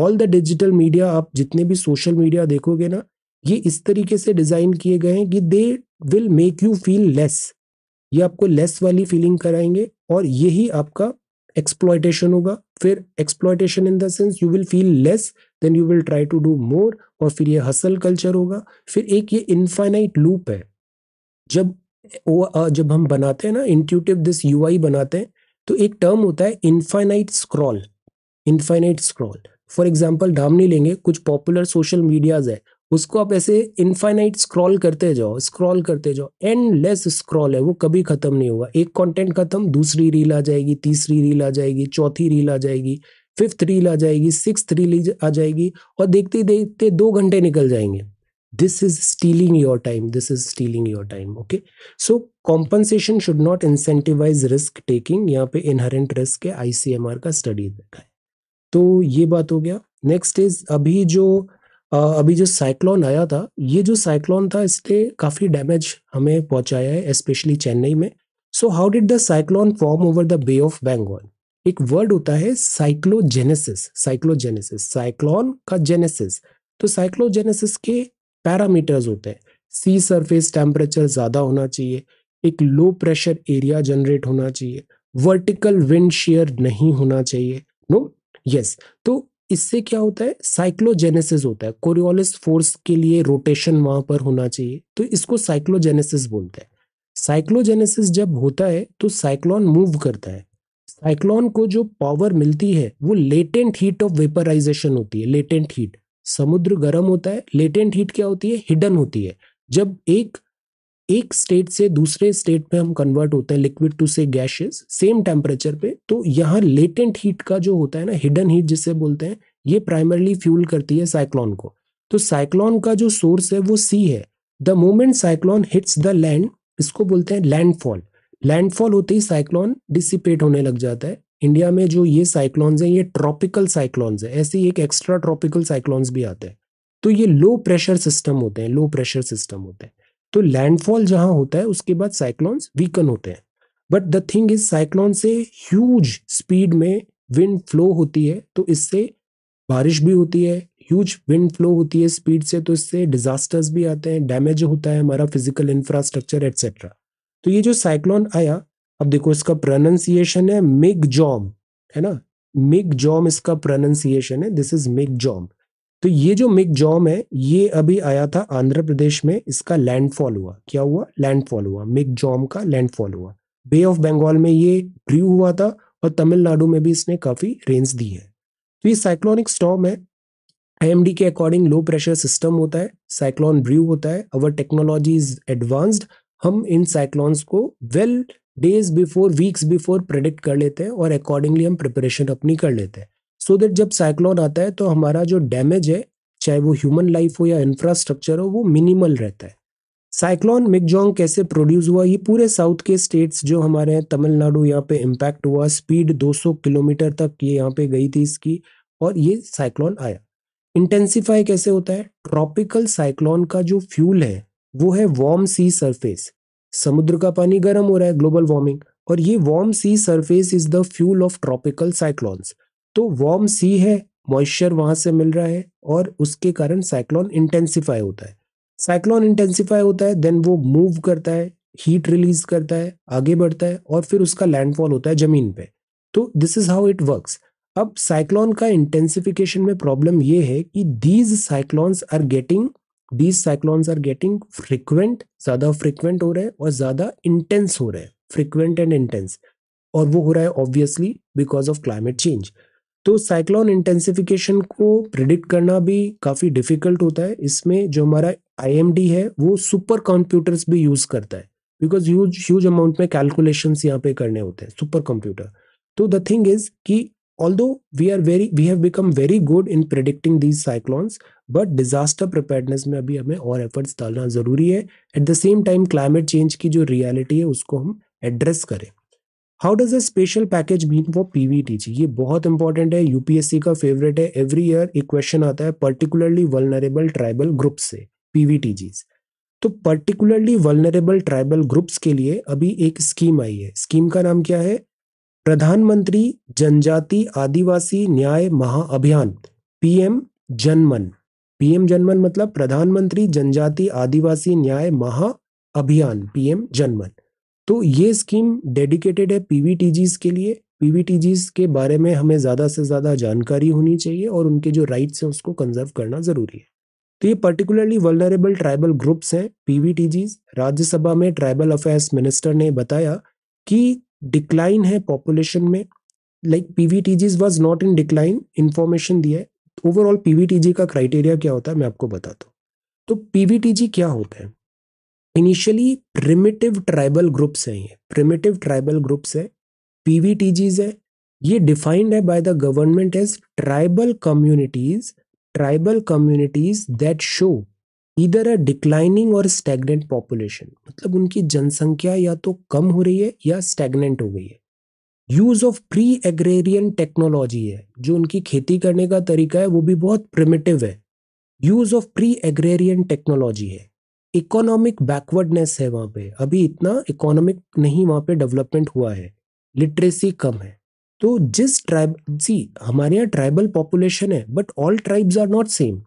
S1: ऑल द डिजिटल मीडिया आप जितने भी सोशल मीडिया देखोगे ना ये इस तरीके से डिज़ाइन किए गए हैं कि they will make you feel less ये आपको लेस वाली फीलिंग कराएंगे और यही आपका एक्सप्लॉयटेशन होगा फिर exploitation in the sense you will feel less then you will try to do more और फिर ये हसल कल्चर होगा फिर एक ये इनफाइनाइट लूप है जब जब हम बनाते हैं ना इंट्यूटिव दिस यू बनाते हैं तो एक टर्म होता है infinite scroll infinite scroll for example डाम नहीं लेंगे कुछ पॉपुलर सोशल मीडियाज है उसको आप ऐसे इनफाइनाइट स्क्रॉल करते जाओ स्क्रॉल करते जाओ एंडलेस स्क्रॉल है वो कभी खत्म नहीं होगा एक कंटेंट खत्म दूसरी रील आ जाएगी तीसरी रील आ जाएगी चौथी रील आ जाएगी फिफ्थ रील आ जाएगी सिक्स रील आ जाएगी और देखते देखते दो घंटे निकल जाएंगे this is stealing your time this is stealing your time okay so compensation should not incentivise risk taking यहाँ पे इनहरेंट रिस्क है आईसीएमआर का स्टडी देखा है तो ये बात हो गया नेक्स्ट इज अभी जो अभी जो साइक्लोन आया था ये जो साइक्लोन था इसने काफ़ी डैमेज हमें पहुंचाया है स्पेशली चेन्नई में so how did the cyclone form over the Bay of Bengal एक वर्ड होता है साइक्लोजेनेसिस साइक्लोजेनेसिस साइक्लोन का जेनेसिस तो साइक्लोजेनेसिस के पैरामीटर्स होते हैं सी सरफेस टेम्परेचर ज़्यादा होना चाहिए एक लो प्रेशर एरिया जनरेट होना चाहिए वर्टिकल विंड शेयर नहीं होना चाहिए नो no? Yes yes. तो इससे क्या होता है साइक्लोजेनेसिस होता है कोरियोलिस फोर्स के लिए रोटेशन वहां पर होना चाहिए तो इसको साइक्लोजेनेसिस बोलते हैं साइक्लोजेनेसिस जब होता है तो साइक्लोन मूव करता है साइक्लोन को जो पावर मिलती है वो लेटेंट हीट ऑफ वेपराइजेशन होती है लेटेंट हीट समुद्र गर्म होता है लेटेंट हीट क्या होती है हिडन होती है जब एक एक स्टेट से दूसरे स्टेट पे हम कन्वर्ट होते हैं लिक्विड टू से गैसेस सेम टेम्परेचर पे तो यहाँ लेटेंट हीट का जो होता है ना हिडन हीट जिसे बोलते हैं ये प्राइमरली फ्यूल करती है साइक्लॉन को तो साइक्लॉन का जो सोर्स है वो सी है the moment cyclone hits the land इसको बोलते हैं लैंडफॉल लैंडफॉल होते ही साइक्लॉन डिसिपेट होने लग जाता है इंडिया में जो ये साइक्लॉन्स हैं ये ट्रॉपिकल साइक्लॉन्स है ऐसे ही एक एक्स्ट्रा ट्रॉपिकल साइक्लॉन्स भी आते हैं तो ये लो प्रेशर सिस्टम होते हैं लो प्रेशर सिस्टम होते हैं तो लैंडफॉल जहां होता है उसके बाद साइक्लोन्स वीकन होते हैं but the thing is cyclone से ह्यूज स्पीड में विंड फ्लो होती है तो इससे बारिश भी होती है ह्यूज विंड फ्लो होती है स्पीड से तो इससे डिजास्टर्स भी आते हैं डैमेज होता है हमारा फिजिकल इंफ्रास्ट्रक्चर एटसेट्रा तो ये जो साइक्लोन आया अब देखो इसका प्रोनाउंसिएशन है मिग जॉम है ना मिग जॉम इसका प्रोनाउंसिएशन है दिस इज मिग जॉम तो ये जो मिग जॉम है ये अभी आया था आंध्र प्रदेश में इसका लैंडफॉल हुआ क्या हुआ लैंडफॉल हुआ मिग जॉम का लैंडफॉल हुआ बे ऑफ बंगाल में ये ब्रू हुआ था और तमिलनाडु में भी इसने काफ़ी रेंज दी है तो ये साइक्लोनिक स्टॉम है आईएमडी के अकॉर्डिंग लो प्रेशर सिस्टम होता है साइक्लोन ब्रू होता है अवर टेक्नोलॉजी इज एडवांस्ड हम इन साइक्लोन्स को well days before weeks before predict कर लेते हैं और अकॉर्डिंगली हम प्रिपरेशन अपनी कर लेते हैं सो so दैट जब साइक्लोन आता है तो हमारा जो डैमेज है चाहे वो ह्यूमन लाइफ हो या इंफ्रास्ट्रक्चर हो वो मिनिमल रहता है साइक्लोन मिकजोंग कैसे प्रोड्यूस हुआ ये पूरे साउथ के स्टेट्स जो हमारे हैं तमिलनाडु यहाँ पे इम्पैक्ट हुआ स्पीड 200 किलोमीटर तक ये यहाँ पे गई थी इसकी और ये साइक्लोन आया इंटेंसिफाई कैसे होता है ट्रॉपिकल साइक्लोन का जो फ्यूल है वो है वार्म सी सरफेस समुद्र का पानी गर्म हो रहा है ग्लोबल वार्मिंग और ये warm sea surface is the fuel of tropical cyclones तो वार्म सी है मॉइस्चर वहां से मिल रहा है और उसके कारण साइक्लोन इंटेंसिफाई होता है साइक्लोन इंटेंसिफाई होता है देन वो मूव करता है हीट रिलीज करता है आगे बढ़ता है और फिर उसका लैंडफॉल होता है ज़मीन पे तो this is how it works अब साइक्लोन का इंटेंसिफिकेशन में प्रॉब्लम ये है कि these cyclones are getting these cyclones are getting frequent ज़्यादा फ्रिक्वेंट हो रहे हैं और ज़्यादा इंटेंस हो रहे हैं फ्रिक्वेंट एंड इंटेंस और वो हो रहा है obviously because of climate change तो साइक्लोन इंटेंसिफिकेशन को प्रिडिक्ट करना भी काफ़ी डिफिकल्ट होता है इसमें जो हमारा आई है वो सुपर कंप्यूटर्स भी यूज़ करता है बिकॉज ह्यूज ह्यूज अमाउंट में कैलकुलेशन यहाँ पे करने होते हैं सुपर कंप्यूटर तो द थिंग इज कि although we are very we have become very good in predicting these cyclones but disaster preparedness में अभी हमें और एफर्ट्स डालना ज़रूरी है at the same time climate change की जो रियालिटी है उसको हम एड्रेस करें how does a special package mean for PVTG ये बहुत इंपॉर्टेंट है यूपीएससी का फेवरेट है एवरी ईयर एक क्वेश्चन आता है पर्टिकुलरली वलनरेबल ट्राइबल ग्रुप से पीवीटीजीज़ तो पर्टिकुलरली वलनरेबल ट्राइबल ग्रुप्स के लिए अभी एक स्कीम आई है स्कीम का नाम क्या है प्रधानमंत्री जनजाति आदिवासी न्याय महाअभियान पीएम जनमन पीएम जनमन मतलब प्रधानमंत्री जनजाति आदिवासी न्याय महाअभियान पीएम जनमन तो ये स्कीम डेडिकेटेड है पीवीटीजीज के लिए पीवीटीजीज के बारे में हमें ज़्यादा से ज़्यादा जानकारी होनी चाहिए और उनके जो राइट्स हैं उसको कंजर्व करना ज़रूरी है तो ये पर्टिकुलरली वल्नरेबल ट्राइबल ग्रुप्स हैं पीवीटीजीज राज्यसभा में ट्राइबल अफेयर्स मिनिस्टर ने बताया कि डिक्लाइन है पॉपुलेशन में like PVTGs was not in decline information दिया है ओवरऑल पीवीटीजी का क्राइटेरिया क्या होता है मैं आपको बताता हूँ तो पीवीटीजी क्या होता है इनिशियली प्रिमिटिव ट्राइबल ग्रुप्स हैं ये प्रिमिटिव ट्राइबल ग्रुप्स है पीवीटीजीज है ये डिफाइंड है by the government as tribal communities tribal communities that show either a declining और स्टेगनेंट पॉपुलेशन मतलब उनकी जनसंख्या या तो कम हो रही है या स्टेगनेंट हो गई है use of pre agrarian technology है जो उनकी खेती करने का तरीका है वो भी बहुत प्रिमिटिव है use of pre agrarian technology है इकोनॉमिक बैकवर्डनेस है वहाँ पे अभी इतना इकोनॉमिक नहीं वहाँ पे डेवलपमेंट हुआ है लिटरेसी कम है तो जिस ट्राइब सी हमारे यहाँ ट्राइबल पॉपुलेशन है but all tribes are not same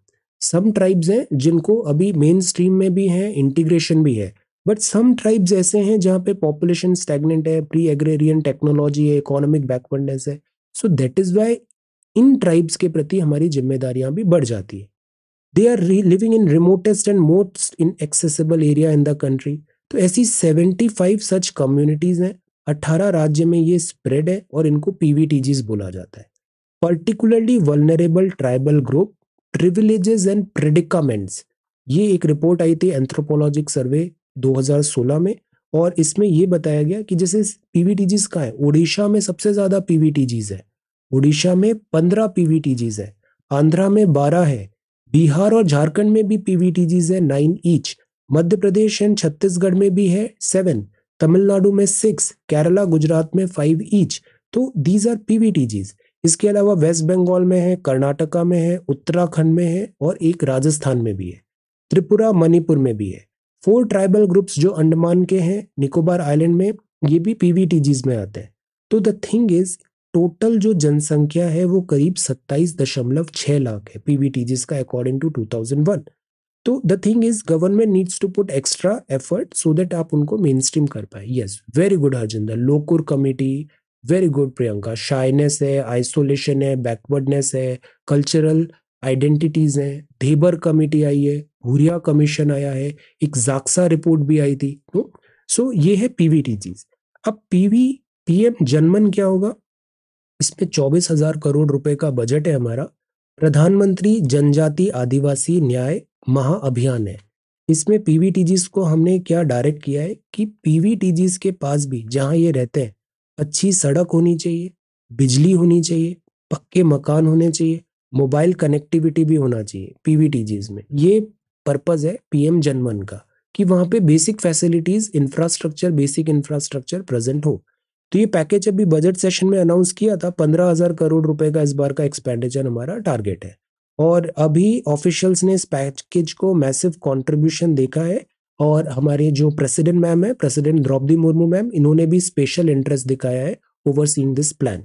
S1: some tribes हैं जिनको अभी मेन स्ट्रीम में भी है इंटीग्रेशन भी है बट सम ट्राइब्स ऐसे हैं जहाँ पे पॉपुलेशन स्टेगनेंट है प्री एग्रेरियन टेक्नोलॉजी है इकोनॉमिक बैकवर्डनेस है सो दैट इज़ वाई इन ट्राइब्स के प्रति हमारी जिम्मेदारियां भी बढ़ जाती है they are living in remotest and most inaccessible area in the country तो ऐसी 75 सच कम्युनिटीज़ हैं 18 राज्य में ये स्प्रेड है और इनको पीवीटीजीज बोला जाता है particularly vulnerable tribal group privileges and predicaments ये एक रिपोर्ट आई थी एंथ्रोपोलॉजिक सर्वे 2016 में और इसमें ये बताया गया कि जैसे पीवीटीजीज का है ओडिशा में सबसे ज़्यादा पीवीटीजीज है ओडिशा में पंद्रह पीवीटीजीज है आंध्रा में बारह है बिहार और झारखंड में भी पीवीटीजीज है nine each Madhya Pradesh and Chhattisgarh में भी है सेवन तमिलनाडु में सिक्स केरला गुजरात में फाइव ईच तो दीज आर पीवीटीजीज इसके अलावा वेस्ट बंगाल में है कर्नाटका में है उत्तराखंड में है और एक राजस्थान में भी है त्रिपुरा मणिपुर में भी है फोर ट्राइबल ग्रुप्स जो अंडमान के हैं निकोबार आइलैंड में ये भी पीवीटीजीज में आते हैं तो द थिंग इज टोटल जो जनसंख्या है वो करीब सत्ताईस दशमलव छह लाख है पीबीटी जिसका according to two thousand one तो the thing is government needs to put extra effort so that आप उनको मेन स्ट्रीम कर पाए yes very good Harjinder Lokur committee very good Priyanka shyness है आइसोलेशन है बैकवर्डनेस है कल्चरल आइडेंटिटीज हैं धेबर कमेटी आई है भूरिया कमीशन आया है एक जाक्सा रिपोर्ट भी आई थी तो सो so, ये है पीवीटी चीज अब पीवी पीएम जनमन क्या होगा इस चौबीस हजार करोड़ रुपए का बजट है हमारा प्रधानमंत्री जनजाति आदिवासी न्याय महाअभियान है इसमें पीवीटीजीस को हमने क्या डायरेक्ट किया है कि पीवीटीजीस के पास भी जहाँ ये रहते हैं अच्छी सड़क होनी चाहिए बिजली होनी चाहिए पक्के मकान होने चाहिए मोबाइल कनेक्टिविटी भी होना चाहिए पीवीटीजीस में ये पर्पज़ है पीएम जनमन का कि वहाँ पे basic facilities infrastructure basic infrastructure present हो तो ये पैकेज अभी बजट सेशन में अनाउंस किया था पंद्रह हजार करोड़ रुपए का इस बार का एक्सपेंडिचर हमारा टारगेट है और अभी ऑफिशियल्स ने इस पैकेज को मैसिव कंट्रीब्यूशन देखा है और हमारे जो प्रेसिडेंट मैम है प्रेसिडेंट द्रौपदी मुर्मू मैम इन्होंने भी स्पेशल इंटरेस्ट दिखाया है ओवर दिस प्लान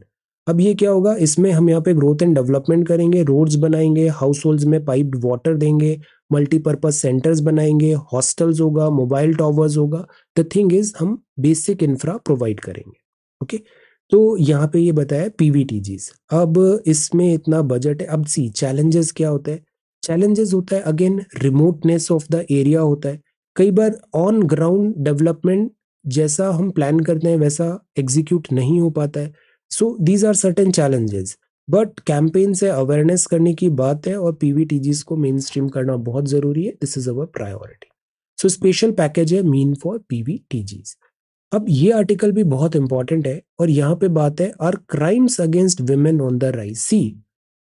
S1: अब ये क्या होगा इसमें हम यहाँ पे ग्रोथ एंड डेवलपमेंट करेंगे रोड्स बनाएंगे हाउस होल्ड में पाइप वाटर देंगे मल्टीपर्पज सेंटर्स बनाएंगे हॉस्टल्स होगा मोबाइल टॉवर्स होगा द थिंग इज हम बेसिक इंफ्रा प्रोवाइड करेंगे ओके तो यहाँ पे ये बताया पीवीटीजीस अब इसमें इतना बजट है अब सी चैलेंजेस क्या होता है चैलेंजेस होता है again remoteness of the area होता है कई बार ऑन ग्राउंड डेवलपमेंट जैसा हम प्लान करते हैं वैसा एग्जीक्यूट नहीं हो पाता है so these are certain challenges but campaign से अवेयरनेस करने की बात है और पीवीटीजीस को मेन स्ट्रीम करना बहुत ज़रूरी है this is our priority so special package है मीन फॉर पीवीटीजीस अब ये आर्टिकल भी बहुत इंपॉर्टेंट है और यहाँ पे बात है are crimes against women on the rise see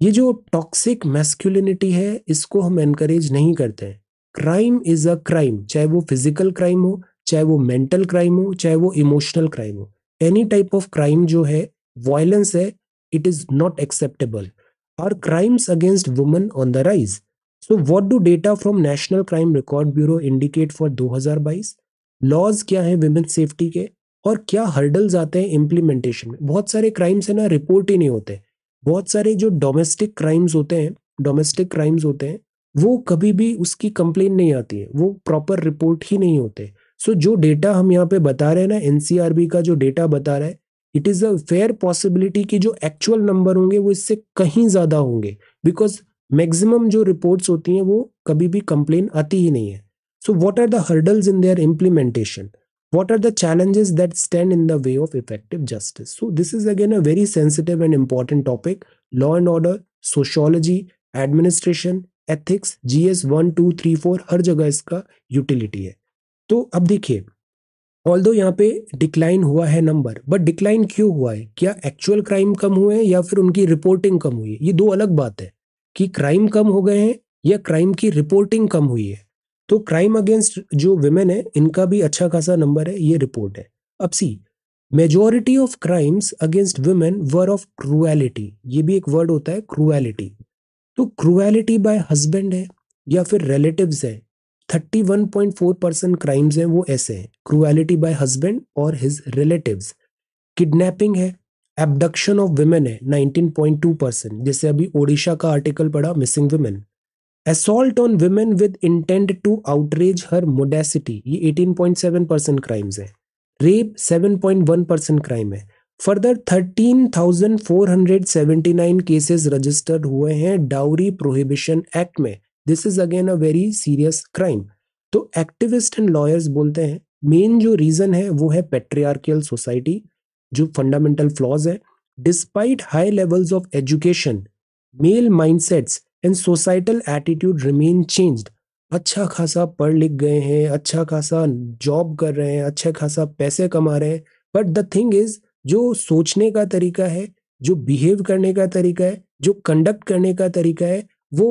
S1: ये जो टॉक्सिक मैस्कुलिनिटी है इसको हम एनकरेज नहीं करते हैं क्राइम इज अ क्राइम चाहे वो फिजिकल क्राइम हो चाहे वो मेंटल क्राइम हो चाहे वो इमोशनल क्राइम हो एनी टाइप ऑफ क्राइम जो है वायलेंस है it is not acceptable are crimes against women on the rise so what do data from national crime record bureau indicate for those laws क्या है women safety के और क्या hurdles आते हैं इम्प्लीमेंटेशन में बहुत सारे क्राइम्स है ना रिपोर्ट ही नहीं होते बहुत सारे जो डोमेस्टिक क्राइम्स होते हैं डोमेस्टिक क्राइम्स होते हैं वो कभी भी उसकी कंप्लेन नहीं आती है वो प्रॉपर रिपोर्ट ही नहीं होते सो so, जो डेटा हम यहाँ पे बता रहे हैं ना एनसीआरबी का जो डेटा बता रहा है it is a fair possibility कि जो एक्चुअल नंबर होंगे वो इससे कहीं ज़्यादा होंगे बिकॉज मैक्सिमम जो रिपोर्ट्स होती हैं वो कभी भी कंप्लेन आती ही नहीं है So, what are the hurdles in their implementation? What are the challenges that stand in the way of effective justice? So, this is again a very sensitive and important topic law and order, sociology, administration ethics gs 1 2 3 4 har jagah iska utility hai to ab dekhiye देखिए although यहाँ पे decline हुआ है number but decline क्यों हुआ है क्या actual crime कम हुए हैं या फिर उनकी रिपोर्टिंग कम हुई है ये दो अलग बात है कि क्राइम कम हो गए हैं या क्राइम की रिपोर्टिंग कम हुई है तो क्राइम अगेंस्ट जो वेमेन है इनका भी अच्छा खासा नंबर है ये रिपोर्ट है अब see majority of crimes against women were of cruelty ये भी एक वर्ड होता है क्रुएलिटी तो क्रुएलिटी बाय हस्बैंड है या फिर रिलेटिव है 31.4 परसेंट क्राइम्स हैं वो ऐसे हैं क्रुएलिटी बाय हस्बैंड और हिज रिलेटिव्स किडनैपिंग है एबडक्शन ऑफ वुमेन है 19.2 परसेंट जैसे अभी ओडिशा का आर्टिकल पढ़ा missing women assault on women with intent to outrage her modesty ये 18.7 परसेंट क्राइम्स है रेप 7.1 परसेंट क्राइम है फर्दर 13,479 केसेस रजिस्टर्ड हुए हैं डाउरी प्रोहिबिशन एक्ट में this is again a very serious crime तो एक्टिविस्ट एंड लॉयर्स बोलते हैं main जो रीज़न है वो है पेट्रियार्कियल सोसाइटी जो फंडामेंटल फ्लॉज है despite high levels of education male mindsets and societal attitude remain changed अच्छा खासा पढ़ लिख गए हैं अच्छा खासा जॉब कर रहे हैं अच्छा खासा पैसे कमा रहे हैं बट द थिंग इज जो सोचने का तरीका है जो बिहेव करने का तरीका है जो कंडक्ट करने का तरीका है वो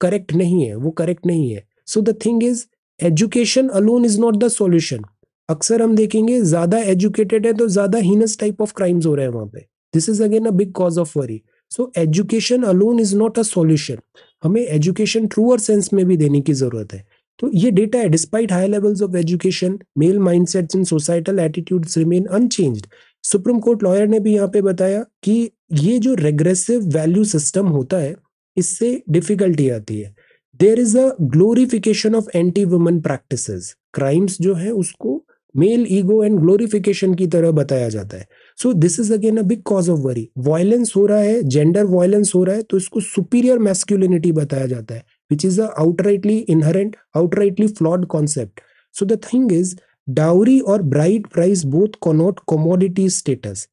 S1: करेक्ट नहीं है वो करेक्ट नहीं है so the thing is education alone is not the solution अक्सर हम देखेंगे ज्यादा एजुकेटेड है तो ज्यादा हीनस टाइप ऑफ क्राइम्स हो रहे हैं वहां पे this is again a big cause of worry so education alone is not a solution हमें एजुकेशन ट्रूअर सेंस में भी देने की जरूरत है तो ये डेटा है despite high levels of education male mindsets in societal attitudes remain unchanged supreme court lawyer ने भी यहाँ पे बताया कि ये जो रेग्रेसिव वैल्यू सिस्टम होता है इससे डिफिकल्टी आती है there is a glorification of anti women practice crimes जो है उसको मेल ईगो एंड ग्लोरिफिकेशन की तरह बताया जाता है so this is again a big cause of worry violence हो रहा है जेंडर वॉयलेंस हो रहा है तो इसको सुपीरियर मैस्क्यूलिनिटी बताया जाता है which is a outrightly inherent outrightly flawed concept so the thing is dowry और bride price both connote commodity status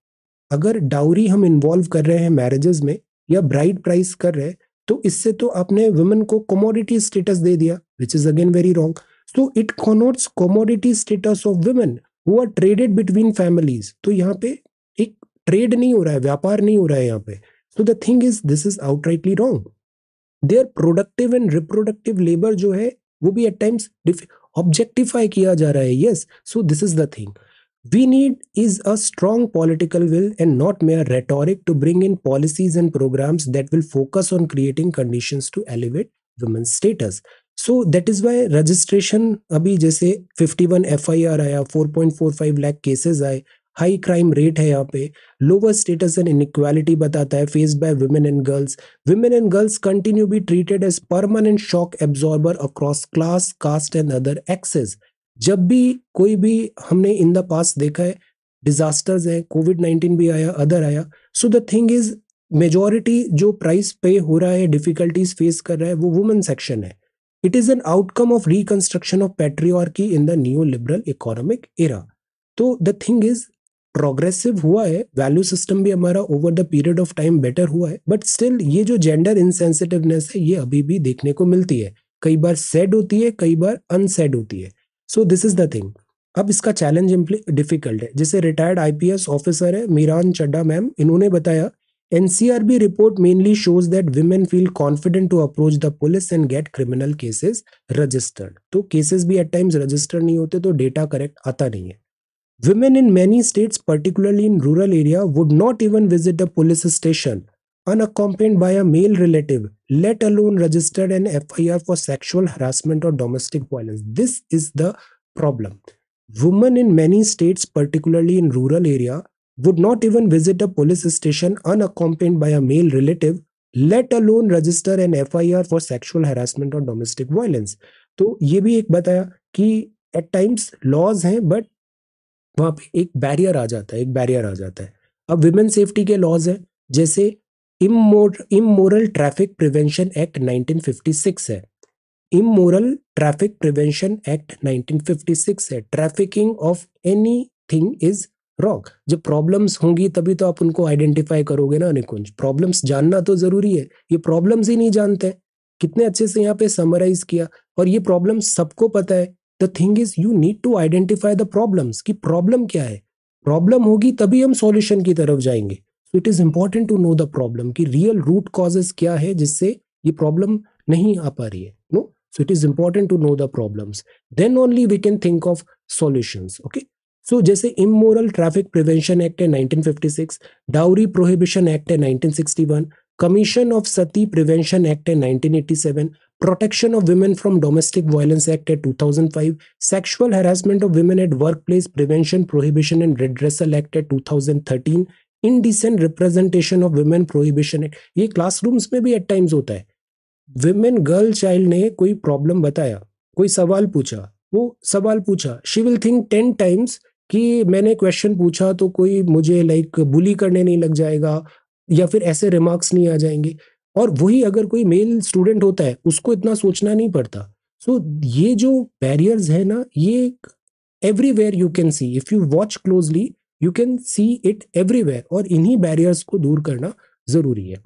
S1: अगर डाउरी हम इन्वॉल्व कर रहे हैं मैरिजेस में या ब्राइट प्राइस कर रहे हैं तो इससे तो आपने वुमेन को कॉमोडिटी स्टेटस दे दिया which is again very wrong so it connotes commodity status of women वो आर ट्रेडेड बिटवीन फैमिलीज तो यहाँ पे एक ट्रेड नहीं हो रहा है व्यापार नहीं हो रहा है यहाँ पे so the thing is this is outrightly wrong their productive and reproductive labour जो है वो भी एट टाइम्स ऑब्जेक्टिफाई किया जा रहा है yes so this is the thing We need is a strong political will and not mere rhetoric to bring in policies and programs that will focus on creating conditions to elevate women's status. So that is why registration अभी जैसे 51 F I R आया 4.45 lakh cases आए high crime rate है यहाँ पे lower status and inequality बताता है face by women and girls women and girls continue be treated as permanent shock absorber across class caste and other axes जब भी कोई भी हमने इन द पास देखा है डिजास्टर्स है कोविड नाइन्टीन भी आया अदर आया so the thing is majority जो प्राइस पे हो रहा है डिफिकल्टीज फेस कर रहा है वो वुमेन सेक्शन है it is an outcome of reconstruction of patriarchy in the new liberal economic era तो द थिंग इज प्रोग्रेसिव हुआ है वैल्यू सिस्टम भी हमारा over the period of time better हुआ है बट स्टिल ये जो जेंडर इनसेंसिटिवनेस है ये अभी भी देखने को मिलती है कई बार सेड होती है कई बार अनसेड होती है so this is the thing अब इसका चैलेंज डिफिकल्ट है जैसे रिटायर्ड आईपीएस ऑफिसर है मीरान चड्डा मैम इन्होंने बताया NCRB report mainly shows that women feel confident to approach the police and get criminal cases registered तो केसेस भी एट टाइम्स रजिस्टर्ड नहीं होते तो डेटा करेक्ट आता नहीं है Women in many states, particularly in rural area, would not even visit a police station unaccompanied by a male relative, let alone register an FIR for sexual harassment or domestic violence. This is the problem. Women in many states, particularly in rural area, would not even visit a police station unaccompanied by a male relative, let alone register an FIR for sexual harassment or domestic violence. So, ये भी एक बताया कि eight times laws हैं वहाँ पे एक barrier आ जाता है एक बैरियर आ जाता है अब विमेन सेफ्टी के लॉज है जैसे इमोरल ट्रैफिक प्रिवेंशन एक्ट 1956 है इमोरल ट्रैफिक प्रिवेंशन एक्ट 1956 है trafficking of anything is wrong जब प्रॉब्लम्स होंगी तभी तो आप उनको आइडेंटिफाई करोगे ना निकुंज प्रॉब्लम्स जानना तो जरूरी है ये प्रॉब्लम्स ही नहीं जानते कितने अच्छे से यहाँ पे समराइज किया और ये प्रॉब्लम सबको पता है the thing is you need to identify the problems कि प्रॉब्लम क्या है प्रॉब्लम होगी तभी हम सॉल्यूशन की तरफ जाएंगे so it is important to know the problem कि रियल रूट कॉजेस क्या है जिससे ये प्रॉब्लम नहीं आ पा रही है no so it is important to know the problems then only we can think of solutions okay so जैसे इमोरल ट्रैफिक प्रिवेंशन एक्ट है 1956 डाउरी प्रोहिबिशन एक्ट है 1961 commission of sati prevention act है 1987 Protection of Women from Domestic Violence Act at 2005, Sexual Harassment of Women at Workplace Prevention, Prohibition and Redressal Act at 2013, indecent representation of women prohibition act ये classrooms में भी at times होता है women girl child ने कोई problem बताया कोई सवाल पूछा वो सवाल पूछा शी विल थिंक 10 टाइम्स कि मैंने क्वेश्चन पूछा तो कोई मुझे लाइक like, बुली करने नहीं लग जाएगा या फिर ऐसे रिमार्क्स नहीं आ जाएंगे और वही अगर कोई मेल स्टूडेंट होता है उसको इतना सोचना नहीं पड़ता सो so, ये जो बैरियर्स है ना ये everywhere you can see if you watch closely you can see it everywhere और इन्हीं बैरियर्स को दूर करना जरूरी है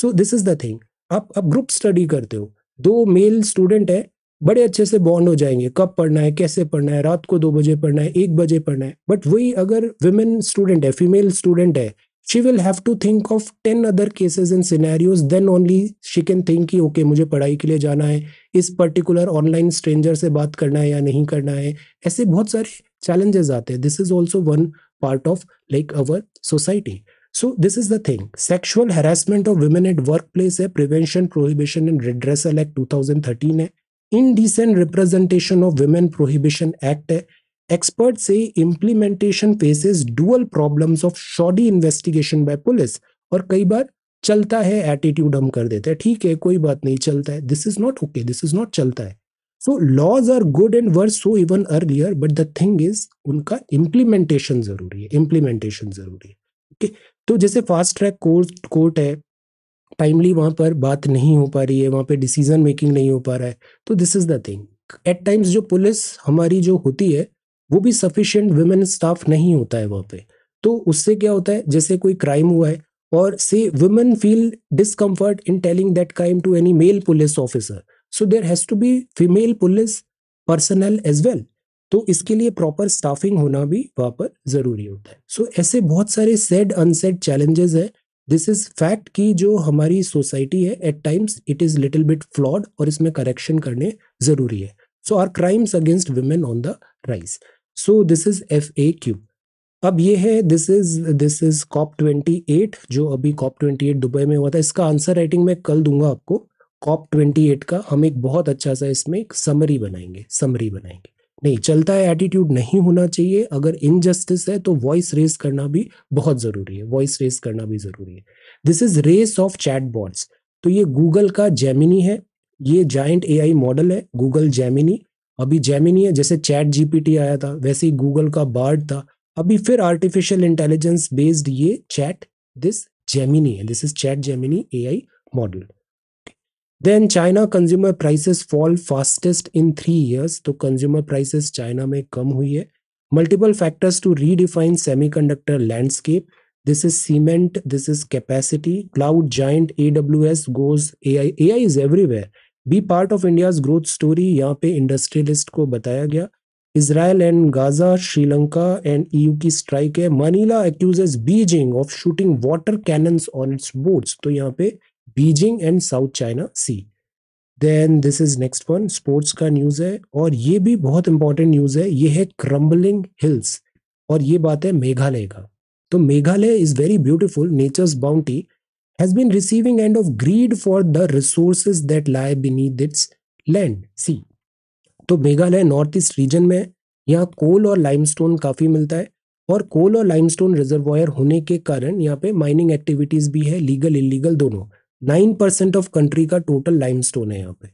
S1: so this is the thing आप अब ग्रुप स्टडी करते हो दो मेल स्टूडेंट है बड़े अच्छे से बॉन्ड हो जाएंगे कब पढ़ना है कैसे पढ़ना है रात को दो बजे पढ़ना है एक बजे पढ़ना है बट वही अगर विमेन स्टूडेंट है फीमेल स्टूडेंट है she will have to think of 10 other cases and scenarios then only she can think कि ओके okay, मुझे पढ़ाई के लिए जाना है इस पर्टिकुलर ऑनलाइन स्ट्रेंजर से बात करना है या नहीं करना है ऐसे बहुत सारे चैलेंजेस आते हैं this is also one part of like our society so this is the thing sexual harassment of women at work place है prevention prohibition and redressal act 2013 है indecent representation of women prohibition act है expert से implementation faces dual problems of shoddy investigation by police और कई बार चलता है attitude हम कर देते हैं ठीक है कोई बात नहीं चलता है this is not okay this is not चलता है so laws are good and worse so even earlier but the thing is उनका इम्प्लीमेंटेशन जरूरी है इम्प्लीमेंटेशन जरूरी है ओके तो जैसे फास्ट ट्रैक कोर्ट कोर्ट है टाइमली वहां पर बात नहीं हो पा रही है वहां पर डिसीजन मेकिंग नहीं हो पा रहा है तो this is the thing at times जो पुलिस हमारी जो होती है वो भी सफिशियंट वुमेन स्टाफ नहीं होता है वहाँ पे तो उससे क्या होता है जैसे कोई क्राइम हुआ है और से women feel discomfort in telling that crime to any male police officer so there has to be female police personal as well तो इसके लिए प्रॉपर स्टाफिंग होना भी वहाँ पर ज़रूरी होता है सो so, ऐसे बहुत सारे सेड अनसेड चैलेंजेस है दिस इज़ फैक्ट कि जो हमारी सोसाइटी है at times it is little bit flawed और इसमें करेक्शन करने ज़रूरी है so are crimes against women on the rise so this is F A Q अब ये है this is this is cop twenty eight जो अभी कॉप ट्वेंटी एट दुबई में हुआ था इसका आंसर राइटिंग मैं कल दूंगा आपको कॉप ट्वेंटी एट का हम एक बहुत अच्छा सा इसमें एक समरी बनाएंगे समरी बनाएंगे नहीं चलता है एटीट्यूड नहीं होना चाहिए अगर इनजस्टिस है तो वॉइस रेस करना भी बहुत ज़रूरी है वॉइस रेस करना भी ज़रूरी है this is race of chat bots तो ये गूगल का जेमिनी है ये जाइंट एआई मॉडल है गूगल जेमिनी अभी जेमिनी है जैसे चैट जीपीटी आया था वैसे ही गूगल का बार्ड था अभी फिर आर्टिफिशियल इंटेलिजेंस बेस्ड ये चैट दिस जेमिनी है this is chat Gemini AI model then China consumer prices fall fastest in three years तो कंज्यूमर प्राइसेस चाइना में कम हुई है multiple factors to redefine semiconductor landscape this is cement this is capacity cloud joint A W S goes A I A I is everywhere be part of India's growth story यहाँ पे industrialist को बताया गया Israel and Gaza Sri Lanka and EU की strike है Manila accuses Beijing of shooting water cannons on its boats तो यहाँ पे Beijing and South China Sea then this is next one sports का न्यूज़ है और ये भी बहुत इंपॉर्टेंट न्यूज़ है ये है क्रम्बलिंग हिल्स और ये बात है मेघालय का तो Meghalaya is very beautiful nature's bounty has been receiving end of greed for the resources that lie beneath its land see तो मेघालय नॉर्थ ईस्ट रीजन में यहाँ कोल और लाइमस्टोन काफ़ी मिलता है और कोल और लाइमस्टोन रिजर्वायर होने के कारण यहाँ पे माइनिंग एक्टिविटीज़ भी है लीगल इलीगल दोनों नाइन परसेंट ऑफ कंट्री का टोटल लाइमस्टोन है यहाँ पे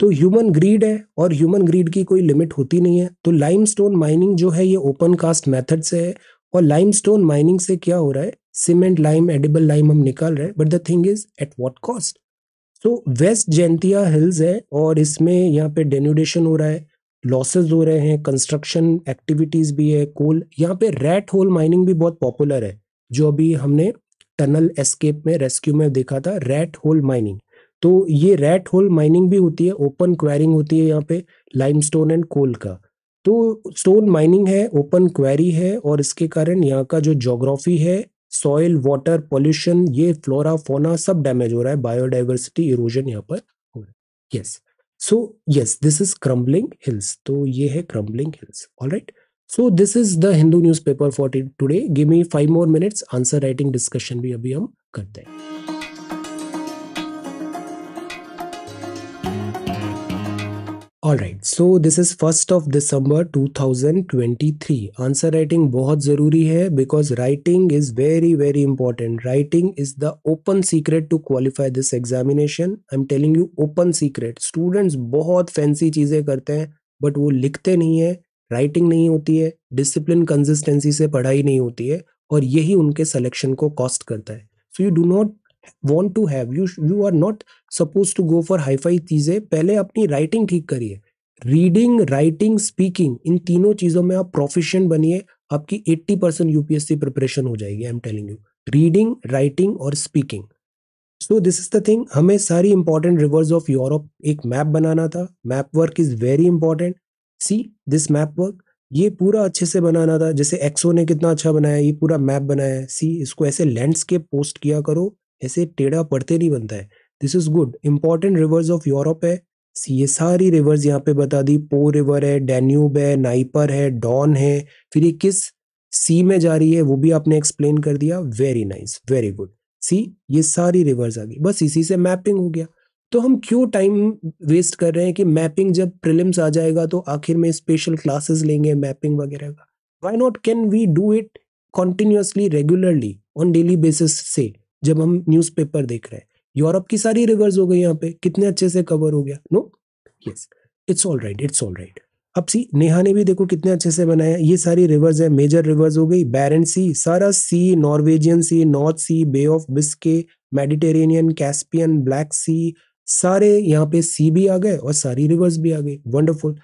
S1: तो ह्यूमन ग्रीड है और ह्यूमन ग्रीड की कोई लिमिट होती नहीं है तो लाइमस्टोन माइनिंग जो है ये ओपन कास्ट मेथड से है और लाइमस्टोन माइनिंग से क्या हो रहा है सीमेंट लाइम एडिबल लाइम हम निकाल रहे हैं but the thing is at what cost so West Jaintia Hills है और इसमें यहाँ पे डेन्यूडेशन हो रहा है लॉसेज हो रहे हैं कंस्ट्रक्शन एक्टिविटीज़ भी है कोल यहाँ पे रेट होल माइनिंग भी बहुत पॉपुलर है जो अभी हमने टनल एस्केप में रेस्क्यू में देखा था रेट होल माइनिंग तो ये रेट होल माइनिंग भी होती है ओपन क्वायरिंग होती है यहाँ पे लाइमस्टोन एंड कोल का तो स्टोन माइनिंग है ओपन क्वेरी है और इसके कारण यहाँ का जो जोग्राफी है सॉइल वाटर पॉल्यूशन ये फ्लोरा फोना सब डैमेज हो रहा है बायोडाइवर्सिटी इरोजन यहाँ पर हो रहा है yes so yes this is crumbling hills तो ये है crumbling hills all right so this is the Hindu newspaper for today give me five more minutes answer writing discussion भी अभी हम करते हैं all right so this is first of December 2023 answer writing बहुत ज़रूरी है because writing is very very important writing is the open secret to qualify this examination I am telling you open secret students बहुत fancy चीज़ें करते हैं but वो लिखते नहीं है राइटिंग नहीं होती है डिसिप्लिन कंसिस्टेंसी से पढ़ाई नहीं होती है और यही उनके सिलेक्शन को कॉस्ट करता है so you do not want to have you you are not suppose to go for hi fi चीज़ें पहले अपनी राइटिंग ठीक करिए रीडिंग राइटिंग स्पीकिंग इन तीनों चीज़ों में आप प्रोफिशिएंट बनिए आपकी 80 परसेंट यूपीएससी प्रिपरेशन हो जाएगी I am telling you reading writing और speaking so this is the thing हमें सारी इंपॉर्टेंट रिवर्स ऑफ यूरोप एक मैप बनाना था map work is very important see this map work ये पूरा अच्छे से बनाना था जैसे एक्सो ने कितना अच्छा बनाया ये पूरा मैप बनाया है सी इसको ऐसे लैंडस्केप पोस्ट किया करो ऐसे टेढ़ा पढ़ते नहीं बनता है this is good important rivers of Europe है ये सारी रिवर्स यहाँ पे बता दी पो रिवर है डेन्यूब है नाइपर है डॉन है फिर ये किस सी में जा रही है वो भी आपने एक्सप्लेन कर दिया very nice very good see ये सारी रिवर्स आ गई बस इसी से मैपिंग हो गया तो हम क्यों टाइम वेस्ट कर रहे हैं कि मैपिंग जब प्रिलिम्स आ जाएगा तो आखिर में स्पेशल क्लासेस लेंगे मैपिंग वगैरह का why not can we do it continuously regularly on daily basis से जब हम न्यूज़पेपर देख रहे हैं यूरोप की सारी रिवर्स हो गई यहाँ पे कितने अच्छे से कवर हो गया no yes it's all right it's all right अब सी नेहा ने भी देखो कितने अच्छे से बनाया ये सारी रिवर्स है मेजर रिवर्स हो गई बैरन सी सारा Sea Norwegian Sea North Sea Bay of Biscay Mediterranean Caspian Black Sea सारे यहाँ पे सी भी आ गए और सारी रिवर्स भी आ गई वंडरफुल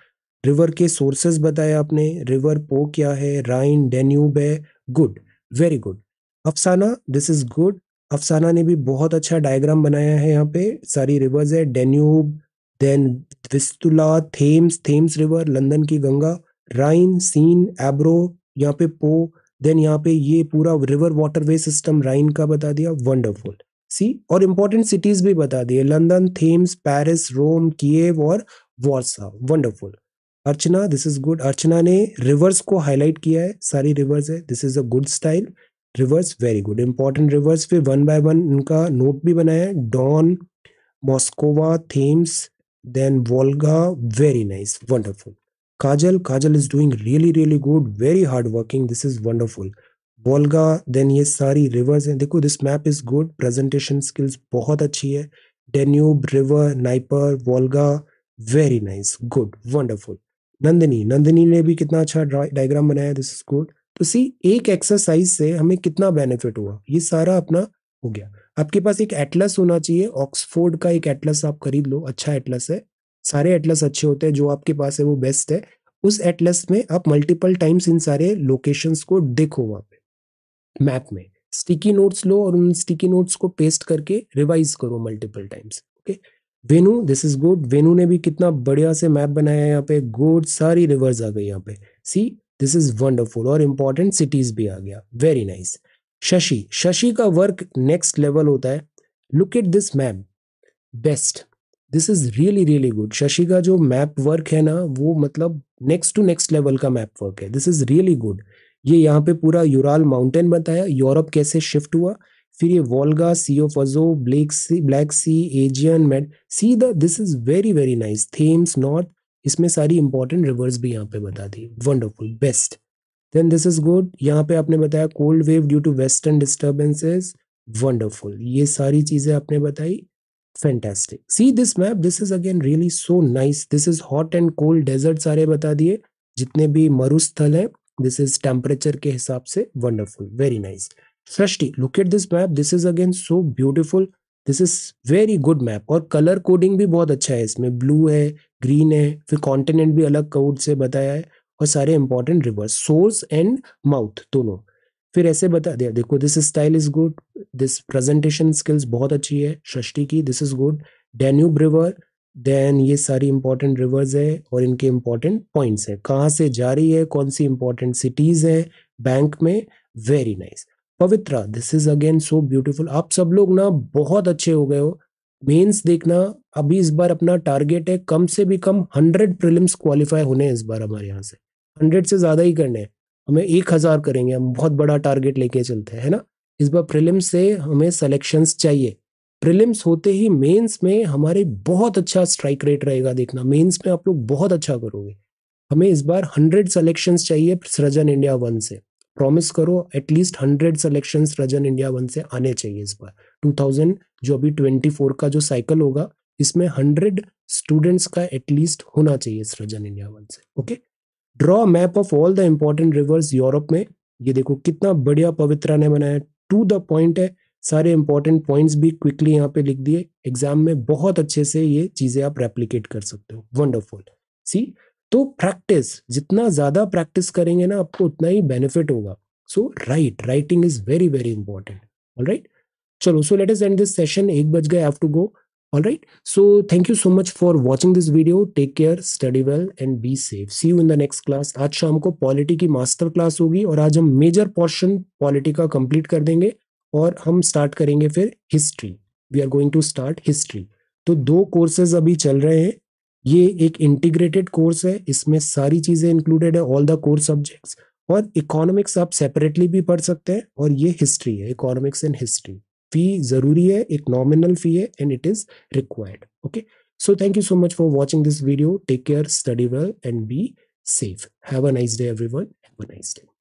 S1: रिवर के सोर्सेस बताए आपने रिवर पो क्या है राइन डेन्यूब है good very good Afsana this is good Afsana ने भी बहुत अच्छा डायग्राम बनाया है यहाँ पे सारी रिवर्स है Danube then Vistula Thames Thames river London की गंगा राइन सीन एब्रो यहाँ पे पो देन यहाँ पे ये पूरा रिवर वाटरवे सिस्टम राइन का बता दिया वंडरफुल सी और इम्पोर्टेंट सिटीज भी बता दिए London Thames Paris Rome Kiev और Warsaw wonderful Archana this is good Archana ने रिवर्स को हाईलाइट किया है सारी रिवर्स है this is a good style rivers very good important rivers पे वन बाय वन इनका नोट भी बनाया है Don Moskva Thames then Volga very nice wonderful Kajal Kajal is doing really really good very hard working this is wonderful Volga then ये सारी reverse हैं देखो this map is good presentation skills बहुत अच्छी है Danube river Dnieper Volga very nice good wonderful Nandini Nandini ने भी कितना अच्छा डायग्राम बनाया दिस इज गुड तो सी एक एक्सरसाइज से हमें कितना बेनिफिट हुआ ये सारा अपना हो गया आपके पास एक एटलस होना चाहिए ऑक्सफोर्ड का एक एटलस आप खरीद लो अच्छा एटलस है सारे एटलस अच्छे होते हैं जो आपके पास है वो बेस्ट है उस एटलस में आप मल्टीपल टाइम्स इन सारे लोकेशंस को देखो वहां पे मैप में स्टिकी नोट्स लो और उन स्टिकी नोट्स को पेस्ट करके रिवाइज करो multiple times okay Venu this is good Venu ने भी कितना बढ़िया से मैप बनाया है यहाँ पे गुड सारी रिवर्स आ गई यहाँ पे सी दिस इज वंडरफुल और इम्पोर्टेंट सिटीज भी आ गया वेरी नाइस शशि शशि का वर्क नेक्स्ट लेवल होता है look at this map best this is really really good Shashi का जो मैप वर्क है ना वो मतलब नेक्स्ट टू नेक्स्ट लेवल का मैप वर्क है दिस इज रियली गुड ये यहाँ पे पूरा यूराल माउंटेन बताया यूरोप कैसे शिफ्ट हुआ फिर ये Volga Sea of Azov Black Sea Black Sea Aegean Med Sea the this is very very nice Thames north इसमें सारी इंपॉर्टेंट रिवर्स भी यहाँ पे बता दी wonderful best then this is good यहाँ पे आपने बताया cold wave due to western disturbances wonderful ये सारी चीजें आपने बताई fantastic see this map this is again really so nice this is hot and cold desert सारे बता दिए जितने भी मरुस्थल है दिस इज टेम्परेचर के हिसाब से wonderful very nice Srishti look at this map this is again so beautiful this is very good map और कलर कोडिंग भी बहुत अच्छा है इसमें ब्लू है ग्रीन है फिर कॉन्टिनेंट भी अलग कोड से बताया है और सारे important rivers source and mouth दोनों फिर ऐसे बता दिया देखो this style is good this presentation skills बहुत अच्छी है सृष्टि की this is good Danube river then ये सारी इंपॉर्टेंट रिवर्स है और इनके इंपॉर्टेंट पॉइंट्स है कहाँ से जा रही है कौन सी इंपॉर्टेंट सिटीज है बैंक में very nice nice. Pavitra this is again so beautiful आप सब लोग ना बहुत अच्छे हो गए हो मेंस देखना अभी इस बार अपना टारगेट है कम से भी कम हंड्रेड प्रिलिम्स क्वालिफाई होने हैं इस बार हमारे यहाँ से हंड्रेड से ज़्यादा ही करने हैं हमें एक हज़ार करेंगे हम बहुत बड़ा टारगेट लेके चलते हैं है ना इस बार प्रिलिम्स से हमें सेलेक्शंस चाहिए प्रिलिम्स होते ही मेंस में हमारे बहुत अच्छा स्ट्राइक रेट रहेगा देखना मेन्स में आप लोग बहुत अच्छा करोगे हमें इस बार हंड्रेड सेलेक्शंस चाहिए सृजन इंडिया वन से प्रॉमिस करो at least hundred selection Rajan India one से आने चाहिए इस बार टू थाउजेंड जो अभी ट्वेंटी फोर का जो साइकिल होगा इसमें हंड्रेड स्टूडेंट्स का एटलीस्ट होना चाहिए इस रजन इंडिया वन से okay draw map of all the important rivers Europe में ये देखो कितना बढ़िया पवित्रा ने बनाया टू द पॉइंट है सारे इंपॉर्टेंट पॉइंट्स भी क्विकली यहाँ पे लिख दिए एग्जाम में बहुत अच्छे से ये चीजें आप रेप्लीकेट कर सकते हो वंडरफुल सी तो प्रैक्टिस जितना ज़्यादा प्रैक्टिस करेंगे ना आपको उतना ही बेनिफिट होगा so write writing is very very important all right चलो so let is end this session एक बज गए have to go all right so thank you so much for watching this video take care study well and be safe see you in the next class आज शाम को polity की master class होगी और आज हम मेजर पोर्शन पॉलिटी का complete कर देंगे और हम स्टार्ट करेंगे फिर history we are going to start history तो दो कोर्सेज अभी चल रहे हैं ये एक इंटीग्रेटेड कोर्स है इसमें सारी चीज़ें इंक्लूडेड है ऑल द कोर्स सब्जेक्ट्स और इकोनॉमिक्स आप सेपरेटली भी पढ़ सकते हैं और ये हिस्ट्री है इकोनॉमिक्स एंड हिस्ट्री फी ज़रूरी है एक नॉमिनल फी है and it is required okay so thank you so much for watching this video take care study well and be have a nice day everyone have a nice day